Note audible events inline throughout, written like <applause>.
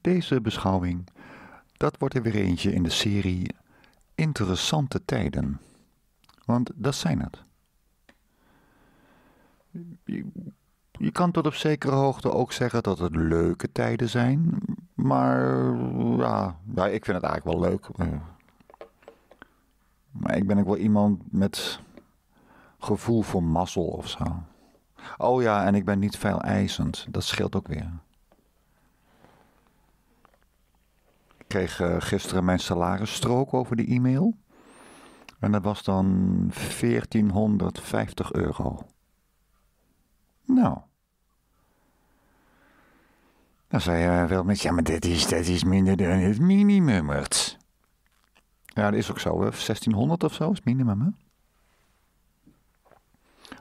Deze beschouwing, dat wordt er weer eentje in de serie Interessante tijden. Want dat zijn het. Je kan tot op zekere hoogte ook zeggen dat het leuke tijden zijn. Maar ja, ik vind het eigenlijk wel leuk. Maar ik ben ook wel iemand met gevoel voor mazzel of zo. Oh ja, en ik ben niet veel eisend. Dat scheelt ook weer. kreeg eh, gisteren mijn salarisstrook over de e-mail. En dat was dan 1450 euro. Nou. Dan zei je eh, wel met, ja, maar dit is, dit is minder dan het minimum. Ja, dat is ook zo. 1600 of zo is minimum. Hè?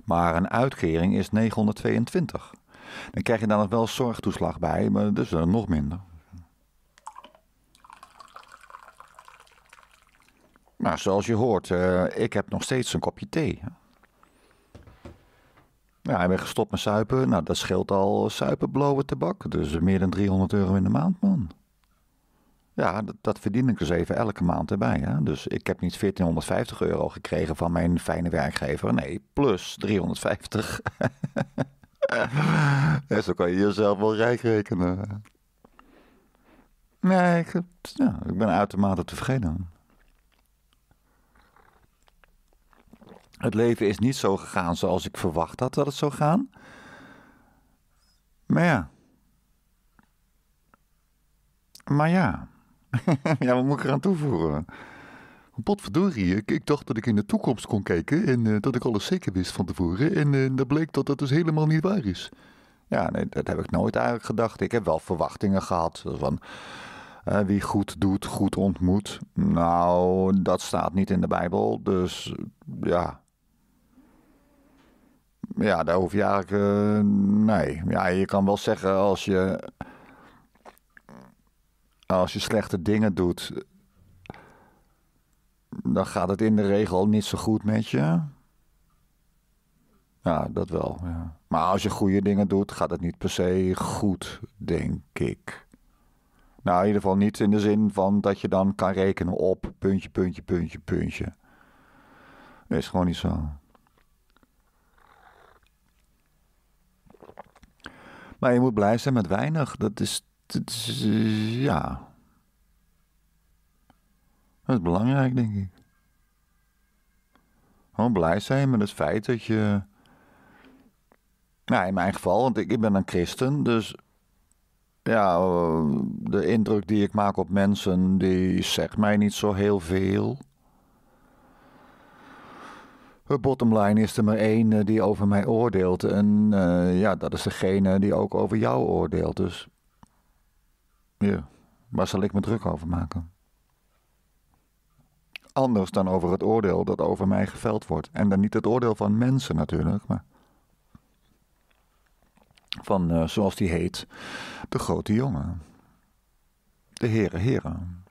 Maar een uitkering is 922. Dan krijg je daar nog wel zorgtoeslag bij, maar dat is nog minder. Maar zoals je hoort, eh, ik heb nog steeds een kopje thee. Ja, ik ben gestopt met suipen. Nou, dat scheelt al suipenblauwe tabak. Dus meer dan 300 euro in de maand, man. Ja, dat, dat verdien ik dus even elke maand erbij. Hè? Dus ik heb niet 1450 euro gekregen van mijn fijne werkgever. Nee, plus 350. <laughs> ja, zo kan je jezelf wel rijk rekenen. Nee, ik, ja, ik ben uitermate tevreden. Het leven is niet zo gegaan zoals ik verwacht had dat het zou gaan. Maar ja. Maar ja. <laughs> ja, wat moet ik eraan toevoegen? Potverdorie, ik, ik dacht dat ik in de toekomst kon kijken en eh, dat ik alles zeker wist van tevoren. En eh, dat bleek dat dat dus helemaal niet waar is. Ja, nee, dat heb ik nooit eigenlijk gedacht. Ik heb wel verwachtingen gehad van eh, wie goed doet, goed ontmoet. Nou, dat staat niet in de Bijbel. Dus ja, ja, daar hoef je eigenlijk. Eh, nee. Ja, je kan wel zeggen als je. Als je slechte dingen doet. dan gaat het in de regel niet zo goed met je. Ja, dat wel. Ja. Maar als je goede dingen doet, gaat het niet per se goed, denk ik. Nou, in ieder geval niet in de zin van dat je dan kan rekenen op puntje, puntje, puntje, puntje. Is gewoon niet zo. Maar je moet blij zijn met weinig. Dat is. Dat is eh, ja. Dat is belangrijk, denk ik. Gewoon blij zijn met het feit dat je. Nou, in mijn geval, want ik, ik ben een christen, dus ja, eh, de indruk die ik maak op mensen, die zegt mij niet zo heel veel bottom line is er maar één eh, die over mij oordeelt. En eh, ja, dat is degene die ook over jou oordeelt. Dus ja, yeah, waar zal ik me druk over maken? Anders dan over het oordeel dat over mij geveld wordt. En dan niet het oordeel van mensen natuurlijk, maar van, eh, zoals die heet, de grote jongen. De Heren, Heren.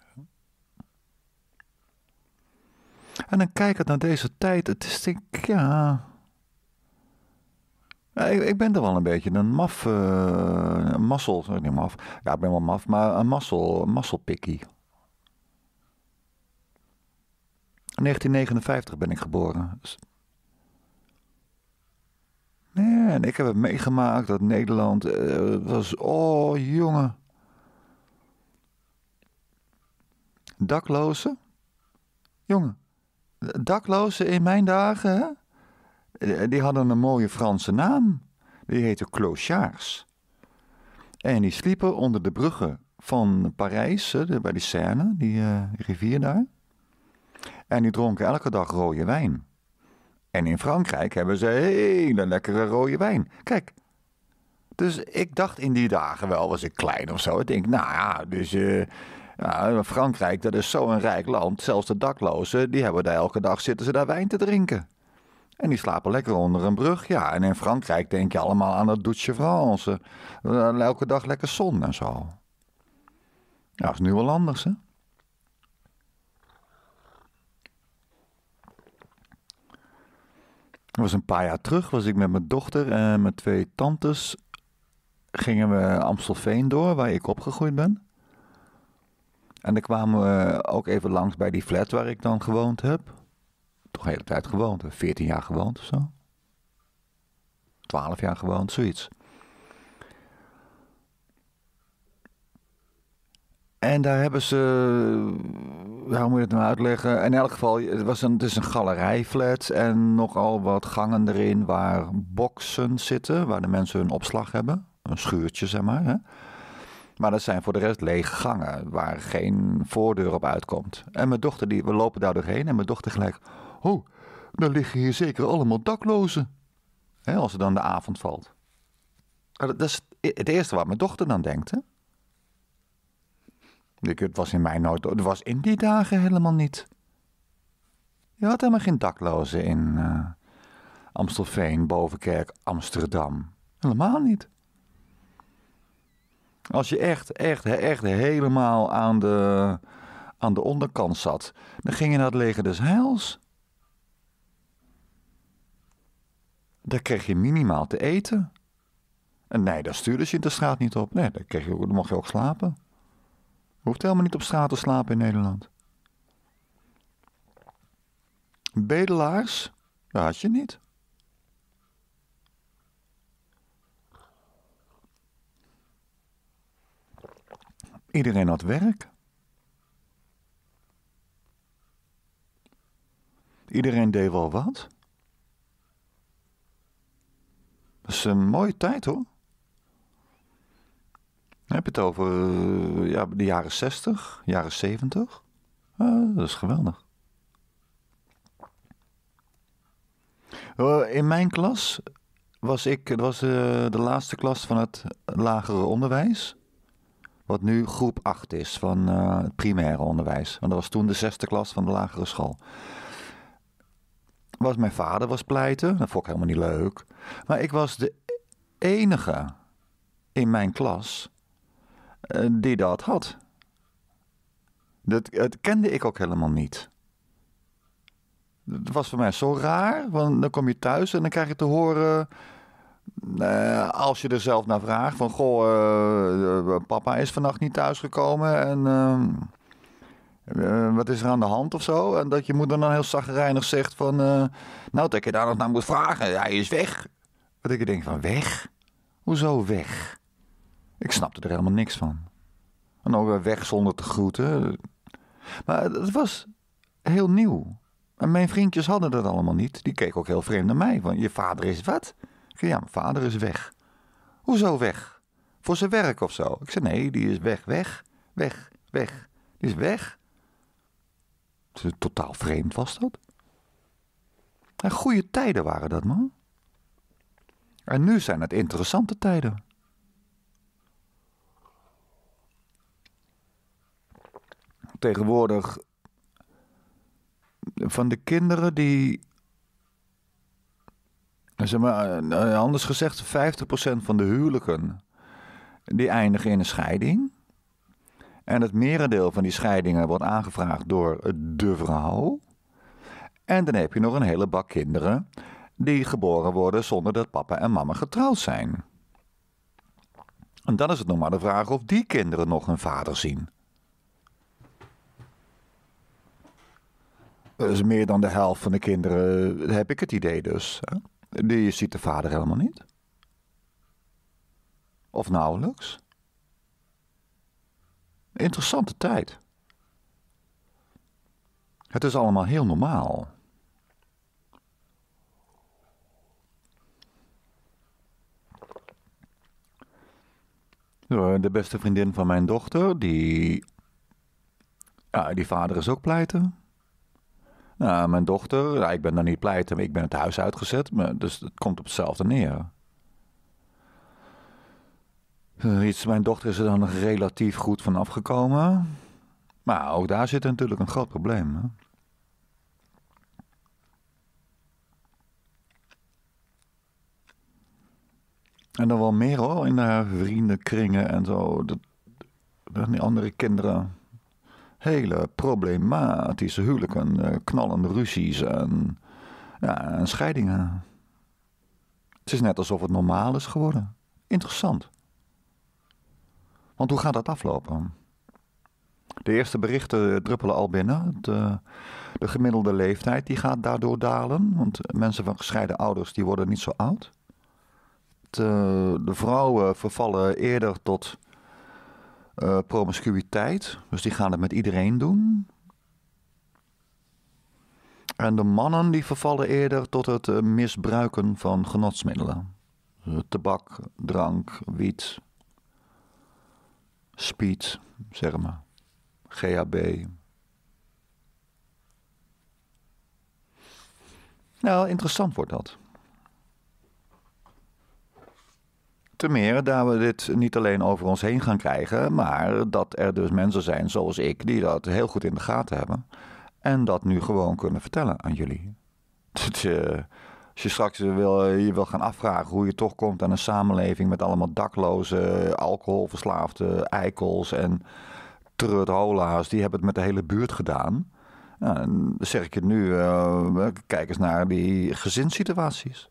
En dan kijk ik naar deze tijd, het is denk ik, ja... Ik, ben er wel een beetje een maf, uh, een massel, niet maf, ja ik ben wel maf, maar een massel, een masselpikkie. 1959 ben ik geboren. Nee, en ik heb het meegemaakt dat Nederland Het eh, was, oh jongen. Daklozen? Jongen, daklozen in mijn dagen, eh, die hadden een mooie Franse naam. Die heette Clochards. En die sliepen onder de bruggen van Parijs, bij de Seine, die eh, rivier daar. En die dronken elke dag rode wijn. En in Frankrijk hebben ze hele lekkere rode wijn. Kijk. Dus ik dacht in die dagen wel, was ik klein of zo. Ik denk, nou ja, dus uh, ja, nou, Frankrijk, dat is zo'n rijk land. Zelfs de daklozen, die hebben daar elke dag zitten ze daar wijn te drinken. En die slapen lekker onder een brug. Ja, en in Frankrijk denk je allemaal aan het douche France. Eh, elke dag lekker zon en zo. Ja, is nu wel anders, hè? Dat was een paar jaar terug, was ik met mijn dochter en mijn twee tantes. Gingen we Amstelveen door, waar ik opgegroeid ben. En dan kwamen we ook even langs bij die flat waar ik dan gewoond heb. Toch een hele tijd gewoond, 14 jaar gewoond of zo. 12 jaar gewoond, zoiets. En daar hebben ze, hoe moet je het nou uitleggen? In elk geval, het, was een, het is een galerijflat en nogal wat gangen erin waar boksen zitten, waar de mensen hun opslag hebben. Een schuurtje, zeg maar. Hè? Maar dat zijn voor de rest lege gangen waar geen voordeur op uitkomt. En mijn dochter, die, we lopen daar doorheen en mijn dochter gelijk... Oh, dan liggen hier zeker allemaal daklozen. Hè, als het dan de avond valt. Dat is het eerste wat mijn dochter dan denkt, hè? Het was in mijn nooit... Het was in die dagen helemaal niet. Je had helemaal geen daklozen in eh, Amstelveen, Bovenkerk, Amsterdam. Helemaal niet. Als je echt, echt, echt helemaal aan de, aan de onderkant zat, dan ging je naar het leger des heils. Daar kreeg je minimaal te eten. En nee, daar stuurde je de straat niet op. Nee, daar, kreeg je, daar mocht je ook slapen. Je hoeft helemaal niet op straat te slapen in Nederland. Bedelaars, dat had je niet. Iedereen had werk. Iedereen deed wel wat. Dat is een mooie tijd hoor. Dan heb je het over eh, ja, de jaren 60, jaren 70. dat is geweldig. Eh, in mijn klas was ik, was eh, de laatste klas van het lagere onderwijs wat nu groep 8 is van eh, het primaire onderwijs. Want dat was toen de zesde klas van de lagere school. Was mijn vader was pleiten, dat vond ik helemaal niet leuk. Maar ik was de enige in mijn klas eh, die dat had. Dat, dat kende ik ook helemaal niet. Dat was voor mij zo raar, want dan kom je thuis en dan krijg je te horen eh, als je er zelf naar vraagt van goh, eh, eh, papa is vannacht niet thuisgekomen en ehm, wat is er aan de hand of zo? En dat je moeder dan heel zagrijnig zegt van nou dat je daar nog naar moet vragen, hij is weg. Wat ik denk van weg? Hoezo weg? Ik snapte er helemaal niks van. En ook weg zonder te groeten. Maar het was heel nieuw. En mijn vriendjes hadden dat allemaal niet. Die keken ook heel vreemd naar mij. Van je vader is wat? Ja, mijn vader is weg. Hoezo weg? Voor zijn werk of zo? Ik zei: Nee, die is weg, weg, weg, weg. Die is weg. Totaal vreemd was dat. En goede tijden waren dat, man. En nu zijn het interessante tijden. Tegenwoordig van de kinderen die nou, zeg maar, eh, nou, anders gezegd, 50% van de huwelijken die eindigen in een scheiding. En het merendeel van die scheidingen wordt aangevraagd door de vrouw. En dan heb je nog een hele bak kinderen die geboren worden zonder dat papa en mama getrouwd zijn. En dan is het nog maar de vraag of die kinderen nog hun vader zien. Dus meer dan de helft van de kinderen heb ik het idee dus. Die ziet de vader helemaal niet. Of nauwelijks. Interessante tijd. Het is allemaal heel normaal. De beste vriendin van mijn dochter, die. Ja, die vader is ook pleiten. Nou, mijn dochter, ik ben daar niet pleiten, ik ben het huis uitgezet, maar, dus het komt op hetzelfde neer. Eh, iets, mijn dochter is er dan nog relatief goed van afgekomen. Maar ook daar zit natuurlijk een groot probleem. Hè? En dan wel meer hoor, in haar vriendenkringen en zo. Dat, die andere kinderen hele problematische huwelijken, eh, knallende ruzies en, ja, scheidingen. Het is net alsof het normaal is geworden. Interessant. Want hoe gaat dat aflopen? De eerste berichten druppelen al binnen. De, de, gemiddelde leeftijd die gaat daardoor dalen. Want mensen van gescheiden ouders die worden niet zo oud. De, de vrouwen vervallen eerder tot eh, promiscuïteit, dus die gaan het met iedereen doen. En de mannen die vervallen eerder tot het eh, misbruiken van genotsmiddelen. Eh, tabak, drank, wiet, speed, zeg maar, GHB. Nou, interessant wordt dat. Te meer dat we dit niet alleen over ons heen gaan krijgen, maar dat er dus mensen zijn zoals ik die dat heel goed in de gaten hebben. En dat nu gewoon kunnen vertellen aan jullie. <laughs> Dat je, als je straks wil, je wil gaan afvragen hoe je toch komt aan een samenleving met allemaal dakloze, alcoholverslaafde eikels en trutthola's. Die hebben het met de hele buurt gedaan. Nou, dan zeg ik je nu, uh, kijk eens naar die gezinssituaties.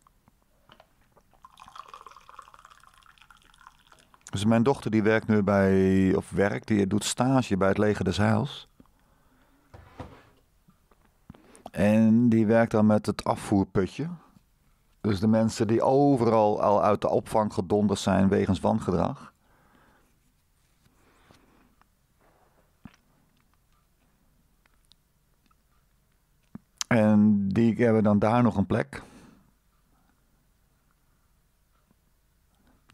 Dus mijn dochter die werkt nu bij, of werkt, die doet stage bij het Leger des Heils. En die werkt dan met het afvoerputje. Dus de mensen die overal al uit de opvang gedonderd zijn wegens wangedrag. En die hebben dan daar nog een plek.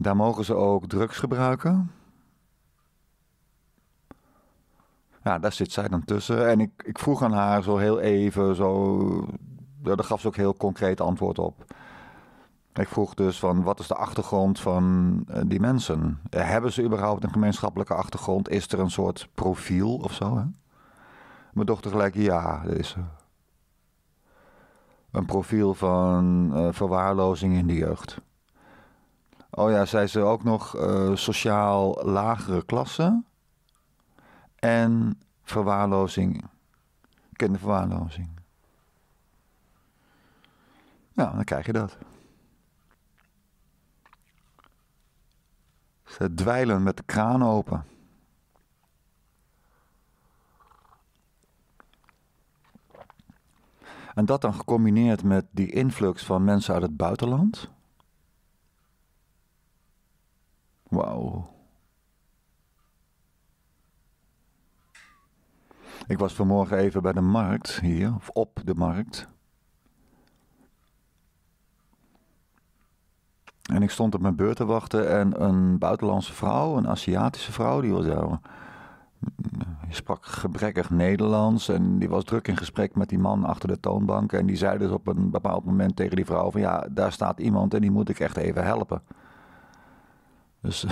Daar mogen ze ook drugs gebruiken. Ja, daar zit zij dan tussen. En ik, ik vroeg aan haar zo heel even, zo, daar gaf ze ook heel concreet antwoord op. Ik vroeg dus van wat is de achtergrond van eh, die mensen? Eh, hebben ze überhaupt een gemeenschappelijke achtergrond? Is er een soort profiel of zo? Hè? Mijn dochter gelijk, ja, dat is Een profiel van eh, verwaarlozing in de jeugd. Oh ja, zij ze ook nog eh, sociaal lagere klasse en verwaarlozing, kinderverwaarlozing. Ja, dan krijg je dat. Ze dweilen met de kraan open. En dat dan gecombineerd met die influx van mensen uit het buitenland. Wauw. Ik was vanmorgen even bij de markt hier, of op de markt. En ik stond op mijn beurt te wachten en een buitenlandse vrouw, een Aziatische vrouw, die was Die sprak gebrekkig Nederlands en die was druk in gesprek met die man achter de toonbank. En die zei dus op een bepaald moment tegen die vrouw van ja, daar staat iemand en die moet ik echt even helpen. Dus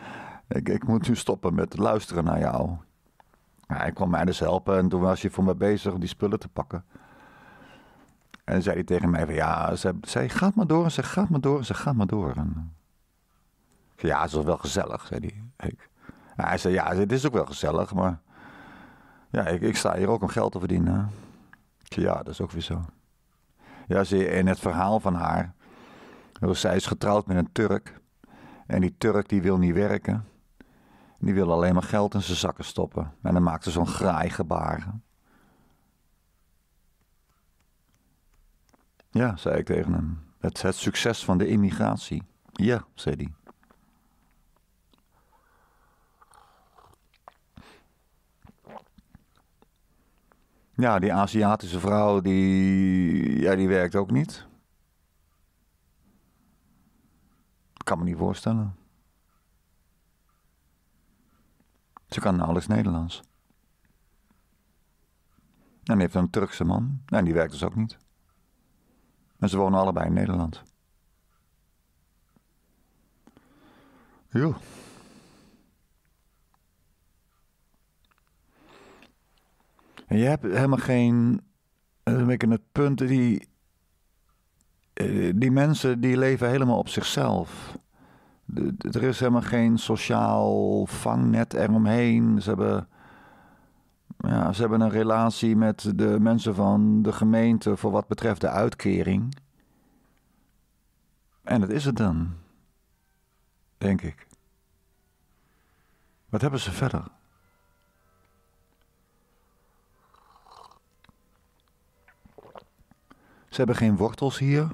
<laughs> ik, ik moet nu stoppen met luisteren naar jou. Ja, hij kwam mij dus helpen en toen was hij voor me bezig om die spullen te pakken. En zei hij tegen mij van ja, ze, zei, gaat maar door en ze gaat maar door en ze gaat maar door. En, ja, het is wel gezellig, zei hij. Ik, hij zei ja, het is ook wel gezellig, maar ja, ik, ik sta hier ook om geld te verdienen. ja, dat is ook weer zo. Ja, zie in het verhaal van haar, dus zij is getrouwd met een Turk. En die Turk die wil niet werken. Die wil alleen maar geld in zijn zakken stoppen. En dan maakte zo'n graai gebaren. Ja, zei ik tegen hem. Het, het succes van de immigratie. Ja, zei hij. Ja, die Aziatische vrouw, die, ja, die werkt ook niet. kan me niet voorstellen. Ze kan nauwelijks Nederlands. En heeft een Turkse man. En die werkt dus ook niet. En ze wonen allebei in Nederland. Jo. En je hebt helemaal geen. Dat is het punt die eh, die mensen die leven helemaal op zichzelf. Er is helemaal geen sociaal vangnet eromheen. Ze hebben, ja, ze hebben een relatie met de mensen van de gemeente voor wat betreft de uitkering. En dat is het dan, denk ik. Wat hebben ze verder? Ze hebben geen wortels hier.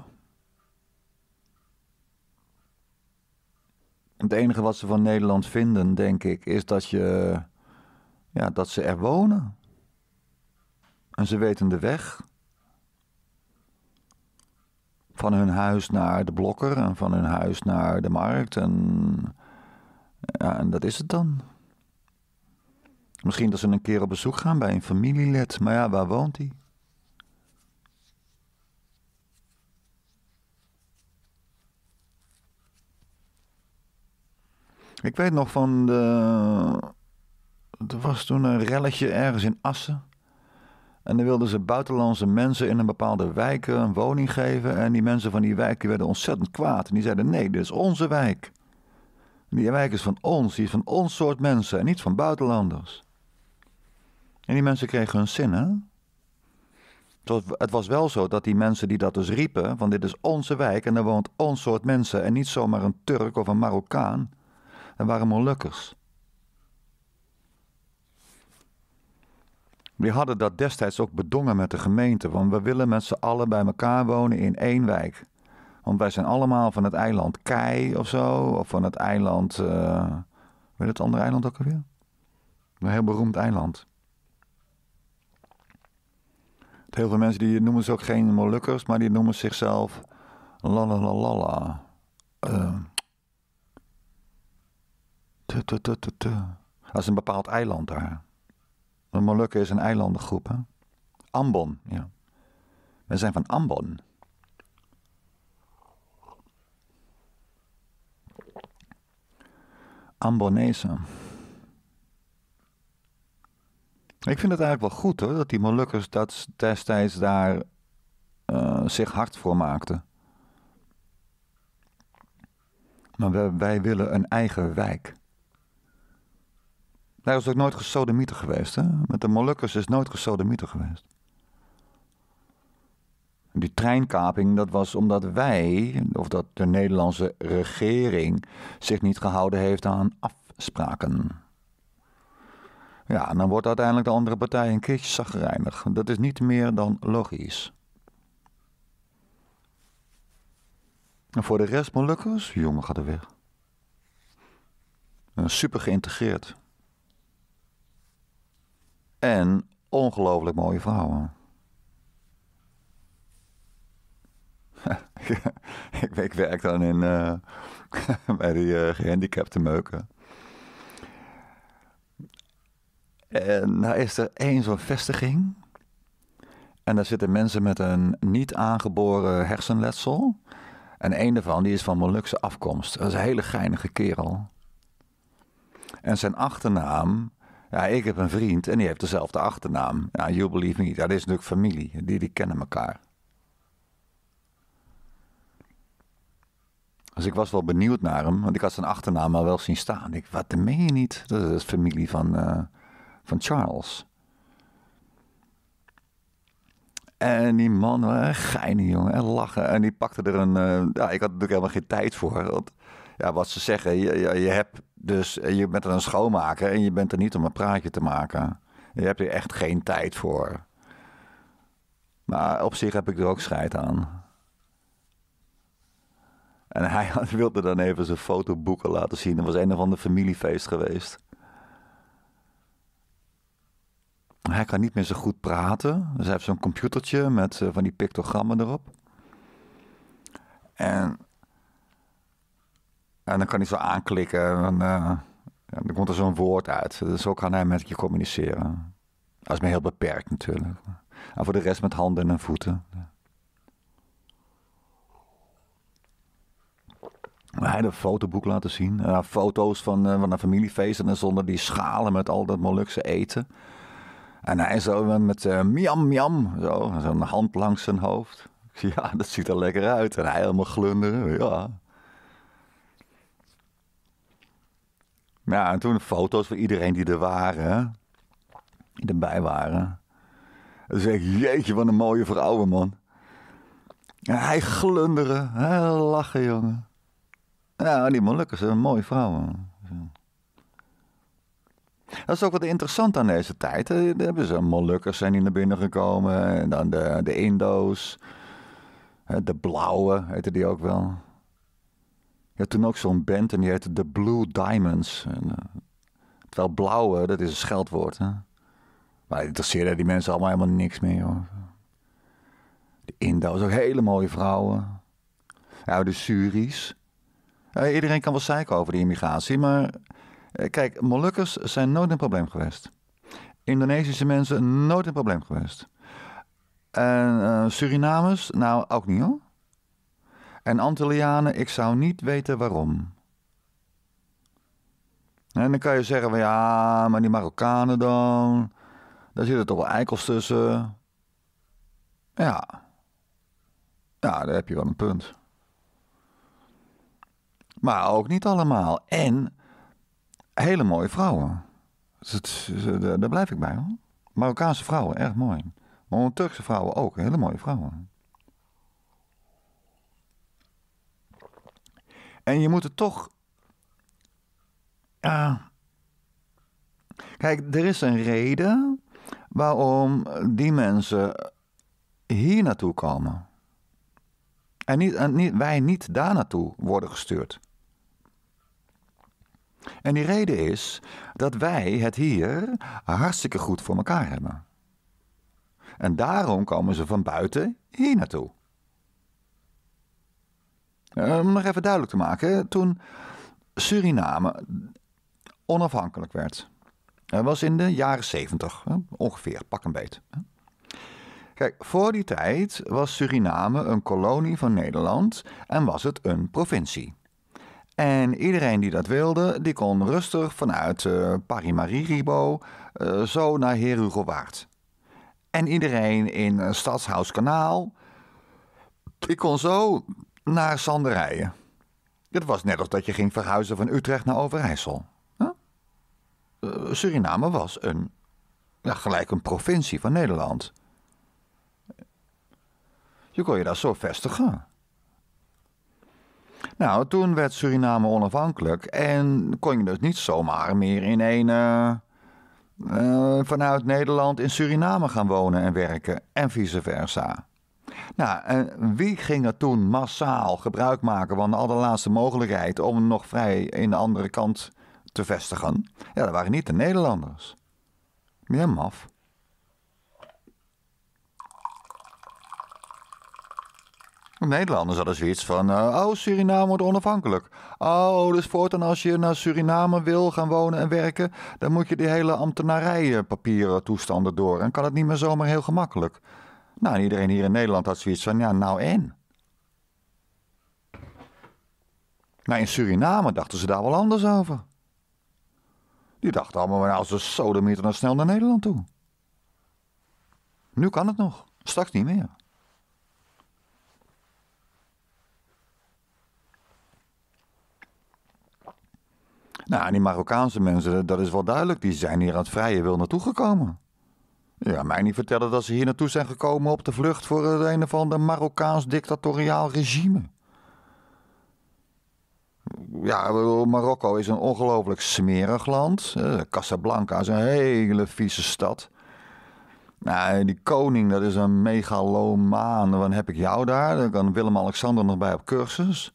Het enige wat ze van Nederland vinden, denk ik, is dat, je, ja, dat ze er wonen. En ze weten de weg. Van hun huis naar de blokker en van hun huis naar de markt. En, ja, en dat is het dan. Misschien dat ze een keer op bezoek gaan bij een familielid. Maar ja, waar woont hij? Ik weet nog van de. Er was toen een relletje ergens in Assen. En dan wilden ze buitenlandse mensen in een bepaalde wijk eh, een woning geven. En die mensen van die wijk werden ontzettend kwaad. En die zeiden: nee, dit is onze wijk. Die wijk is van ons, die is van ons soort mensen en niet van buitenlanders. En die mensen kregen hun zin, hè? Het was wel zo dat die mensen die dat dus riepen: van dit is onze wijk en daar woont ons soort mensen en niet zomaar een Turk of een Marokkaan. Dat waren Molukkers. We hadden dat destijds ook bedongen met de gemeente, want we willen met z'n allen bij elkaar wonen in één wijk. Want wij zijn allemaal van het eiland Kei of zo, of van het eiland. Uh, eh, weet het andere eiland ook alweer? Een heel beroemd eiland. Heel veel mensen die noemen ze ook geen Molukkers, maar die noemen zichzelf. Lalalala. Uh, ehm. Dat is een bepaald eiland daar. De Molukken is een eilandengroep. Hè? Ambon, ja. We zijn van Ambon. Ambonese. Ik vind het eigenlijk wel goed hoor, dat die Molukkers dat destijds daar eh, zich hard voor maakten. Maar wij, wij willen een eigen wijk. Daar is ook nooit gesodemieter geweest. Hè? Met de Molukkers is nooit gesodemieter geweest. Die treinkaping, dat was omdat wij, of dat de Nederlandse regering, zich niet gehouden heeft aan afspraken. Ja, en dan wordt uiteindelijk de andere partij een keertje zagrijnig. Dat is niet meer dan logisch. En voor de rest Molukkers, jongen gaat er weg. Super geïntegreerd en ongelooflijk mooie vrouwen. <laughs> ik, werk dan in, uh, <laughs> bij die eh, gehandicapte meuken. En nou is er één zo'n vestiging. En daar zitten mensen met een niet aangeboren hersenletsel. En een daarvan die is van Molukse afkomst. Dat is een hele geinige kerel. En zijn achternaam ja, ik heb een vriend en die heeft dezelfde achternaam. Ja, you believe me. dat is natuurlijk familie. Die, die kennen elkaar. Dus ik was wel benieuwd naar hem, want ik had zijn achternaam al wel zien staan. Ik wat, meen je niet? Dat is familie van, eh, van Charles. En die man, geine jongen, en lachen. En die pakte er een. Eh, ja, ik had natuurlijk helemaal geen tijd voor ja, wat ze zeggen, je, je, hebt dus, je bent er een schoonmaker en je bent er niet om een praatje te maken. Je hebt er echt geen tijd voor. Maar op zich heb ik er ook scheid aan. En hij <laughs> wilde dan even zijn fotoboeken laten zien. Dat was een of ander familiefeest geweest. Hij kan niet meer zo goed praten. Dus hij heeft zo'n computertje met eh, van die pictogrammen erop. En en dan kan hij zo aanklikken. En, eh, dan komt er zo'n woord uit. Dus zo kan hij met je communiceren. Dat is me heel beperkt natuurlijk. En voor de rest met handen en voeten. Hij een fotoboek laten zien. Eh, foto's van, eh, van een familiefeest. En zonder die schalen met al dat Molukse eten. En hij zo met uh, miam miam. Zo, zo'n hand langs zijn hoofd. <laughs> Ja, dat ziet er lekker uit. En hij helemaal glunderen. Ja. Ja, en toen foto's van iedereen die er waren. Die erbij waren. En toen zei ik, jeetje, wat een mooie vrouwen man. En hij glunderen, hij lachen, jongen. Ja, die Molukkers, een mooie vrouwen. Dat is ook wat interessant aan deze tijd. Er hebben ze Molukkers zijn hier naar binnen gekomen. En dan de, de Indo's. De Blauwe heette die ook wel. Je had toen ook zo'n band en die heette The Blue Diamonds. En, eh, terwijl blauwe, dat is een scheldwoord. Hè? Maar interesseerden die mensen allemaal helemaal niks meer. Hoor. De Indo's, ook hele mooie vrouwen. Ja, de Suris. iedereen kan wel zeiken over die immigratie, maar... Eh, kijk, Molukkers zijn nooit een probleem geweest. Indonesische mensen nooit een probleem geweest. En eh, Surinamers, nou ook niet hoor en Antillianen, ik zou niet weten waarom. En dan kan je zeggen van ja, maar die Marokkanen dan, daar zitten toch wel eikels tussen. Ja. Ja, daar heb je wel een punt. Maar ook niet allemaal. En hele mooie vrouwen. Dus daar blijf ik bij hoor. Marokkaanse vrouwen, erg mooi. Maar Turkse vrouwen ook, hele mooie vrouwen. En je moet het toch. kijk, er is een reden waarom die mensen hier naartoe komen. En, niet, en niet, wij niet daar naartoe worden gestuurd. En die reden is dat wij het hier hartstikke goed voor elkaar hebben. En daarom komen ze van buiten hier naartoe. Eh, om nog even duidelijk te maken, toen Suriname onafhankelijk werd, dat was in de jaren 70, ongeveer, pak een beet. Kijk, voor die tijd was Suriname een kolonie van Nederland en was het een provincie. En iedereen die dat wilde, die kon rustig vanuit uh, Parimaribo eh, zo naar Herugelwaard. En iedereen in uh, Stadshuiskanaal, die kon zo naar Sanderijen. Het was net als dat je ging verhuizen van Utrecht naar Overijssel. Huh? Eh, Suriname was een, ja, gelijk een provincie van Nederland. Je kon je daar zo vestigen. Nou, toen werd Suriname onafhankelijk en kon je dus niet zomaar meer in een. Eh, eh, vanuit Nederland in Suriname gaan wonen en werken en vice versa. Nou, en eh, wie ging er toen massaal gebruik maken van de allerlaatste mogelijkheid om nog vrij in de andere kant te vestigen? Ja, dat waren niet de Nederlanders. Ja, maf. Nederlanders hadden zoiets van: eh, Oh, Suriname wordt onafhankelijk. Oh, dus voortaan als je naar Suriname wil gaan wonen en werken, dan moet je die hele ambtenarijenpapieren toestanden door. En kan het niet meer zomaar heel gemakkelijk. Nou, iedereen hier in Nederland had zoiets van, ja, nou en? Maar nou, in Suriname dachten ze daar wel anders over. Die dachten allemaal, nou, als de meter, dan nou snel naar Nederland toe. Nu kan het nog, straks niet meer. Nou, en die Marokkaanse mensen, dat is wel duidelijk, die zijn hier aan het vrije wil naartoe gekomen. Ja, mij niet vertellen dat ze hier naartoe zijn gekomen op de vlucht voor het een of ander Marokkaans dictatoriaal regime. Ja, Marokko is een ongelooflijk smerig land. Eh, Casablanca is een hele vieze stad. Nou, die koning, dat is een megalomaan. Dan heb ik jou daar. Dan kan Willem-Alexander nog bij op cursus.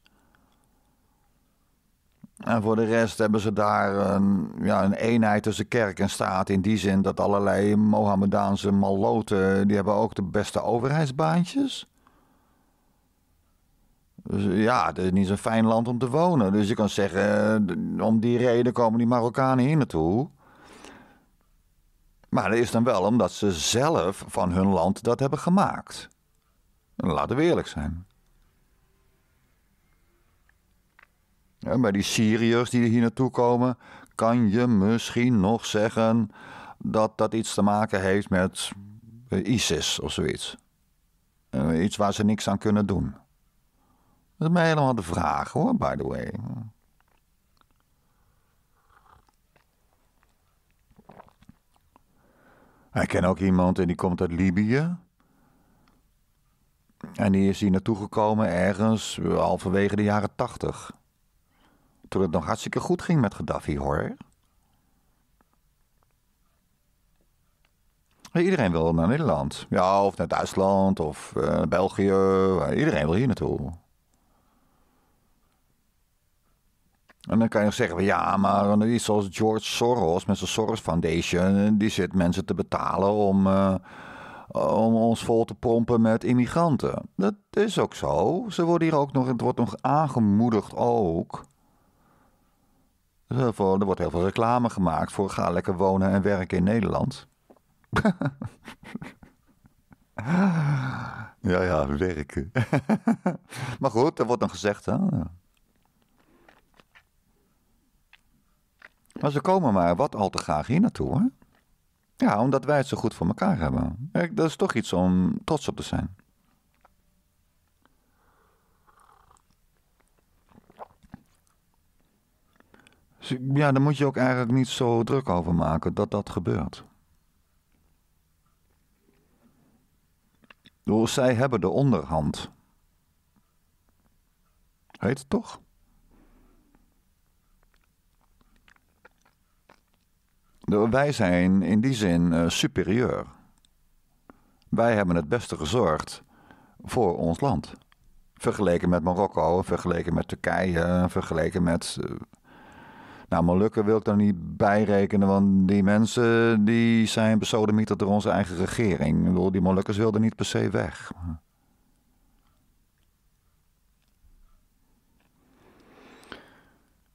En voor de rest hebben ze daar een, ja, een eenheid tussen kerk en staat. In die zin dat allerlei Mohammedaanse maloten, die hebben ook de beste overheidsbaantjes. Dus ja, het is niet zo'n fijn land om te wonen. Dus je kan zeggen, eh, om die reden komen die Marokkanen hier naartoe. Maar dat is dan wel omdat ze zelf van hun land dat hebben gemaakt. Laten we eerlijk zijn. Ja, bij die Syriërs die hier naartoe komen, kan je misschien nog zeggen dat dat iets te maken heeft met eh, ISIS of zoiets. Eh, iets waar ze niks aan kunnen doen. Dat is mij helemaal de vraag hoor, by the way. Ik ken ook iemand en die komt uit Libië. En die is hier naartoe gekomen ergens eh, halverwege de jaren tachtig. Toen het nog hartstikke goed ging met Gaddafi, hoor. Iedereen wil naar Nederland. Ja, of naar Duitsland of eh, België. Iedereen wil hier naartoe. En dan kan je nog zeggen, ja, maar iets zoals George Soros met zijn Soros Foundation, die zit mensen te betalen om, eh, om ons vol te pompen met immigranten. Dat is ook zo. Ze worden hier ook nog, het wordt nog aangemoedigd ook er wordt heel veel reclame gemaakt voor ga lekker wonen en werken in Nederland. <laughs> ja, ja, werken. <laughs> maar goed, er wordt dan gezegd. Hè? Maar ze komen maar wat al te graag hier naartoe. Hè? Ja, omdat wij het zo goed voor elkaar hebben. Dat is toch iets om trots op te zijn. Dus ja, daar moet je ook eigenlijk niet zo druk over maken dat dat gebeurt. Dus zij hebben de onderhand. Heet het toch? Wij zijn in die zin eh, superieur. Wij hebben het beste gezorgd voor ons land. Vergeleken met Marokko, vergeleken met Turkije, vergeleken met eh, nou, Molukken wil ik daar niet bij rekenen, want die mensen die zijn besodemieterd door onze eigen regering. Ik bedoel, die Molukkers wilden niet per se weg.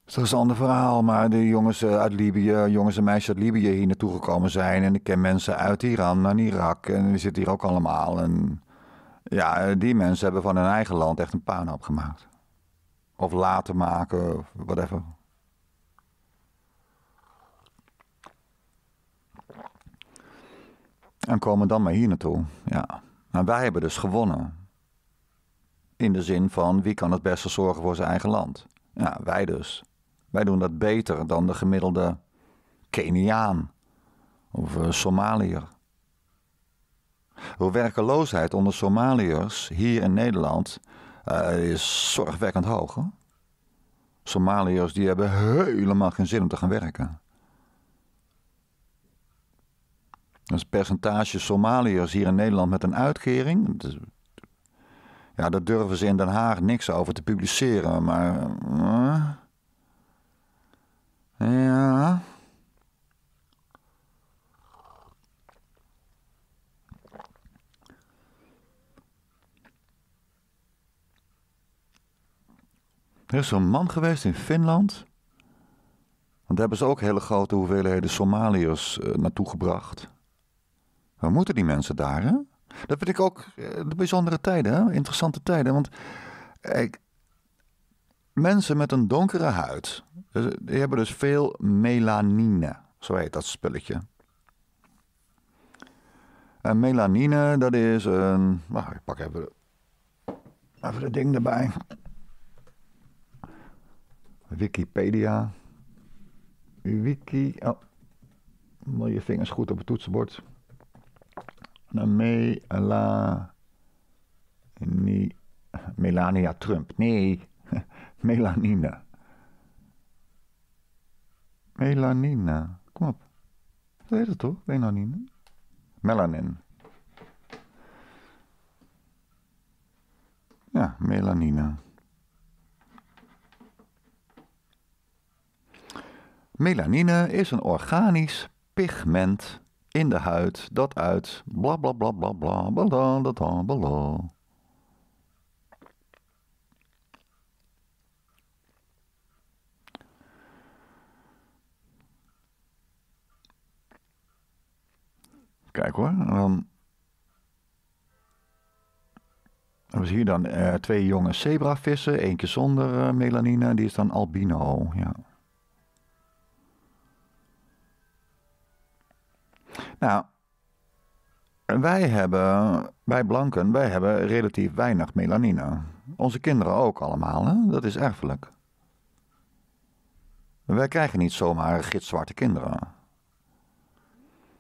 dat is een ander verhaal, maar de jongens eh, uit Libië, jongens en meisjes uit Libië hier naartoe gekomen zijn. En ik ken mensen uit Iran en Irak en die zitten hier ook allemaal. En ja, die mensen hebben van hun eigen land echt een puinhoop gemaakt. Of laten maken, of whatever. En komen dan maar hier naartoe. Ja. En wij hebben dus gewonnen. In de zin van wie kan het beste zorgen voor zijn eigen land? Ja, wij dus. Wij doen dat beter dan de gemiddelde Keniaan of eh, Somaliër. De werkeloosheid onder Somaliërs hier in Nederland eh, is zorgwekkend hoog. Somaliërs die hebben helemaal geen zin om te gaan werken. Dat is percentage Somaliërs hier in Nederland met een uitkering. Ja, daar durven ze in Den Haag niks over te publiceren, maar. Eh, ja. Er is zo'n man geweest in Finland. Want daar hebben ze ook hele grote hoeveelheden Somaliërs eh, naartoe gebracht. Waar moeten die mensen daar? Hè? Dat vind ik ook eh, de bijzondere tijden, hè? interessante tijden. Want eh, mensen met een donkere huid, dus, die hebben dus veel melanine. Zo heet dat spulletje. En melanine, dat is een. Wacht, nou, ik pak even, even het ding erbij. Wikipedia. Wiki. Oh, je vingers goed op het toetsenbord. May la, Melania Trump. Nee, <laughs> melanina. Melanina. Kom op. Dat heet het toch? Melanina? Melanin. Ja, melanina. Melanine is een organisch pigment in de huid, dat uit, bla bla bla bla bla, bla bla Kijk hoor, dan... We zien hier dan eh, twee jonge zebravissen, eentje zonder eh, melanine, die is dan albino, ja. Nou, wij hebben, wij blanken, wij hebben relatief weinig melanine. Onze kinderen ook allemaal, hè? dat is erfelijk. Wij krijgen niet zomaar gitzwarte kinderen.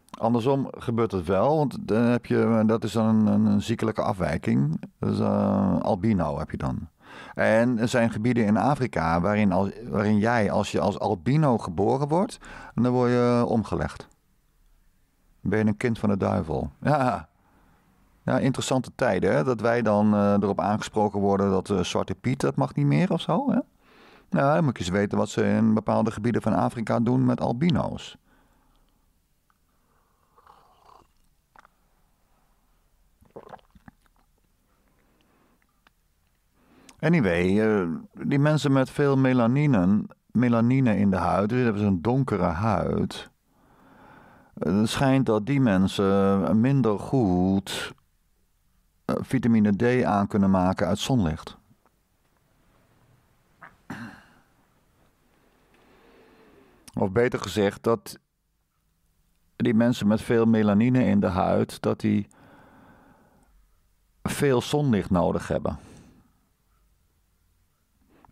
Andersom gebeurt het wel, want dan eh, heb je, dat is dan een, een ziekelijke afwijking. Dus, eh, albino heb je dan. En er zijn gebieden in Afrika waarin, al waarin jij, als je als albino geboren wordt, dan word je omgelegd ben je een kind van de duivel. <laughs> Ja, ja interessante tijden. Hè? Dat wij dan eh, erop aangesproken worden dat eh, Zwarte Piet, dat mag niet meer of zo. Hè? Nou, dan moet je eens weten wat ze in bepaalde gebieden van Afrika doen met albino's. Anyway, eh, die mensen met veel melanine, melanine in de huid, dit hebben ze een donkere huid. Het eh, schijnt dat die mensen eh, minder goed eh, vitamine D aan kunnen maken uit zonlicht. Of beter gezegd, dat die mensen met veel melanine in de huid, dat die veel zonlicht nodig hebben.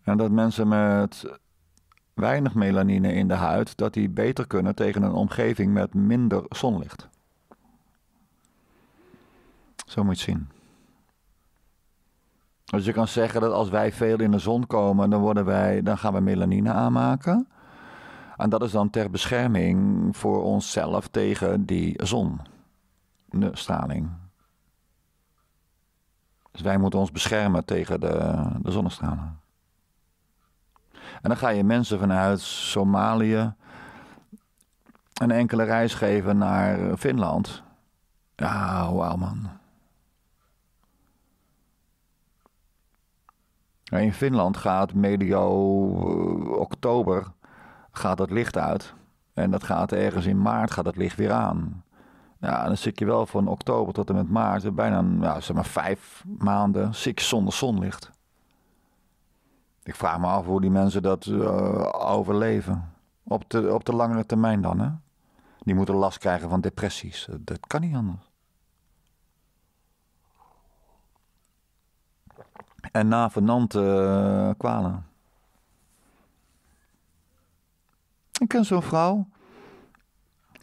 En dat mensen met weinig melanine in de huid, dat die beter kunnen tegen een omgeving met minder zonlicht. Zo moet je het zien. Dus je kan zeggen dat als wij veel in de zon komen, dan, worden wij, dan gaan we melanine aanmaken. En dat is dan ter bescherming voor onszelf tegen die zonstraling. Dus wij moeten ons beschermen tegen de, de zonnestralen. En dan ga je mensen vanuit Somalië een enkele reis geven naar Finland. Ja, wauw man. In Finland gaat medio eh, oktober gaat het licht uit. En dat gaat ergens in maart gaat het licht weer aan. Ja, dan zit je wel van oktober tot en met maart bijna nou, zeg maar vijf maanden ziek zonder zonlicht. Ik vraag me af hoe die mensen dat eh, overleven. Op de, op de langere termijn dan, hè? Die moeten last krijgen van depressies. Dat kan niet anders. En navenante uh, kwalen. Ik ken zo'n vrouw.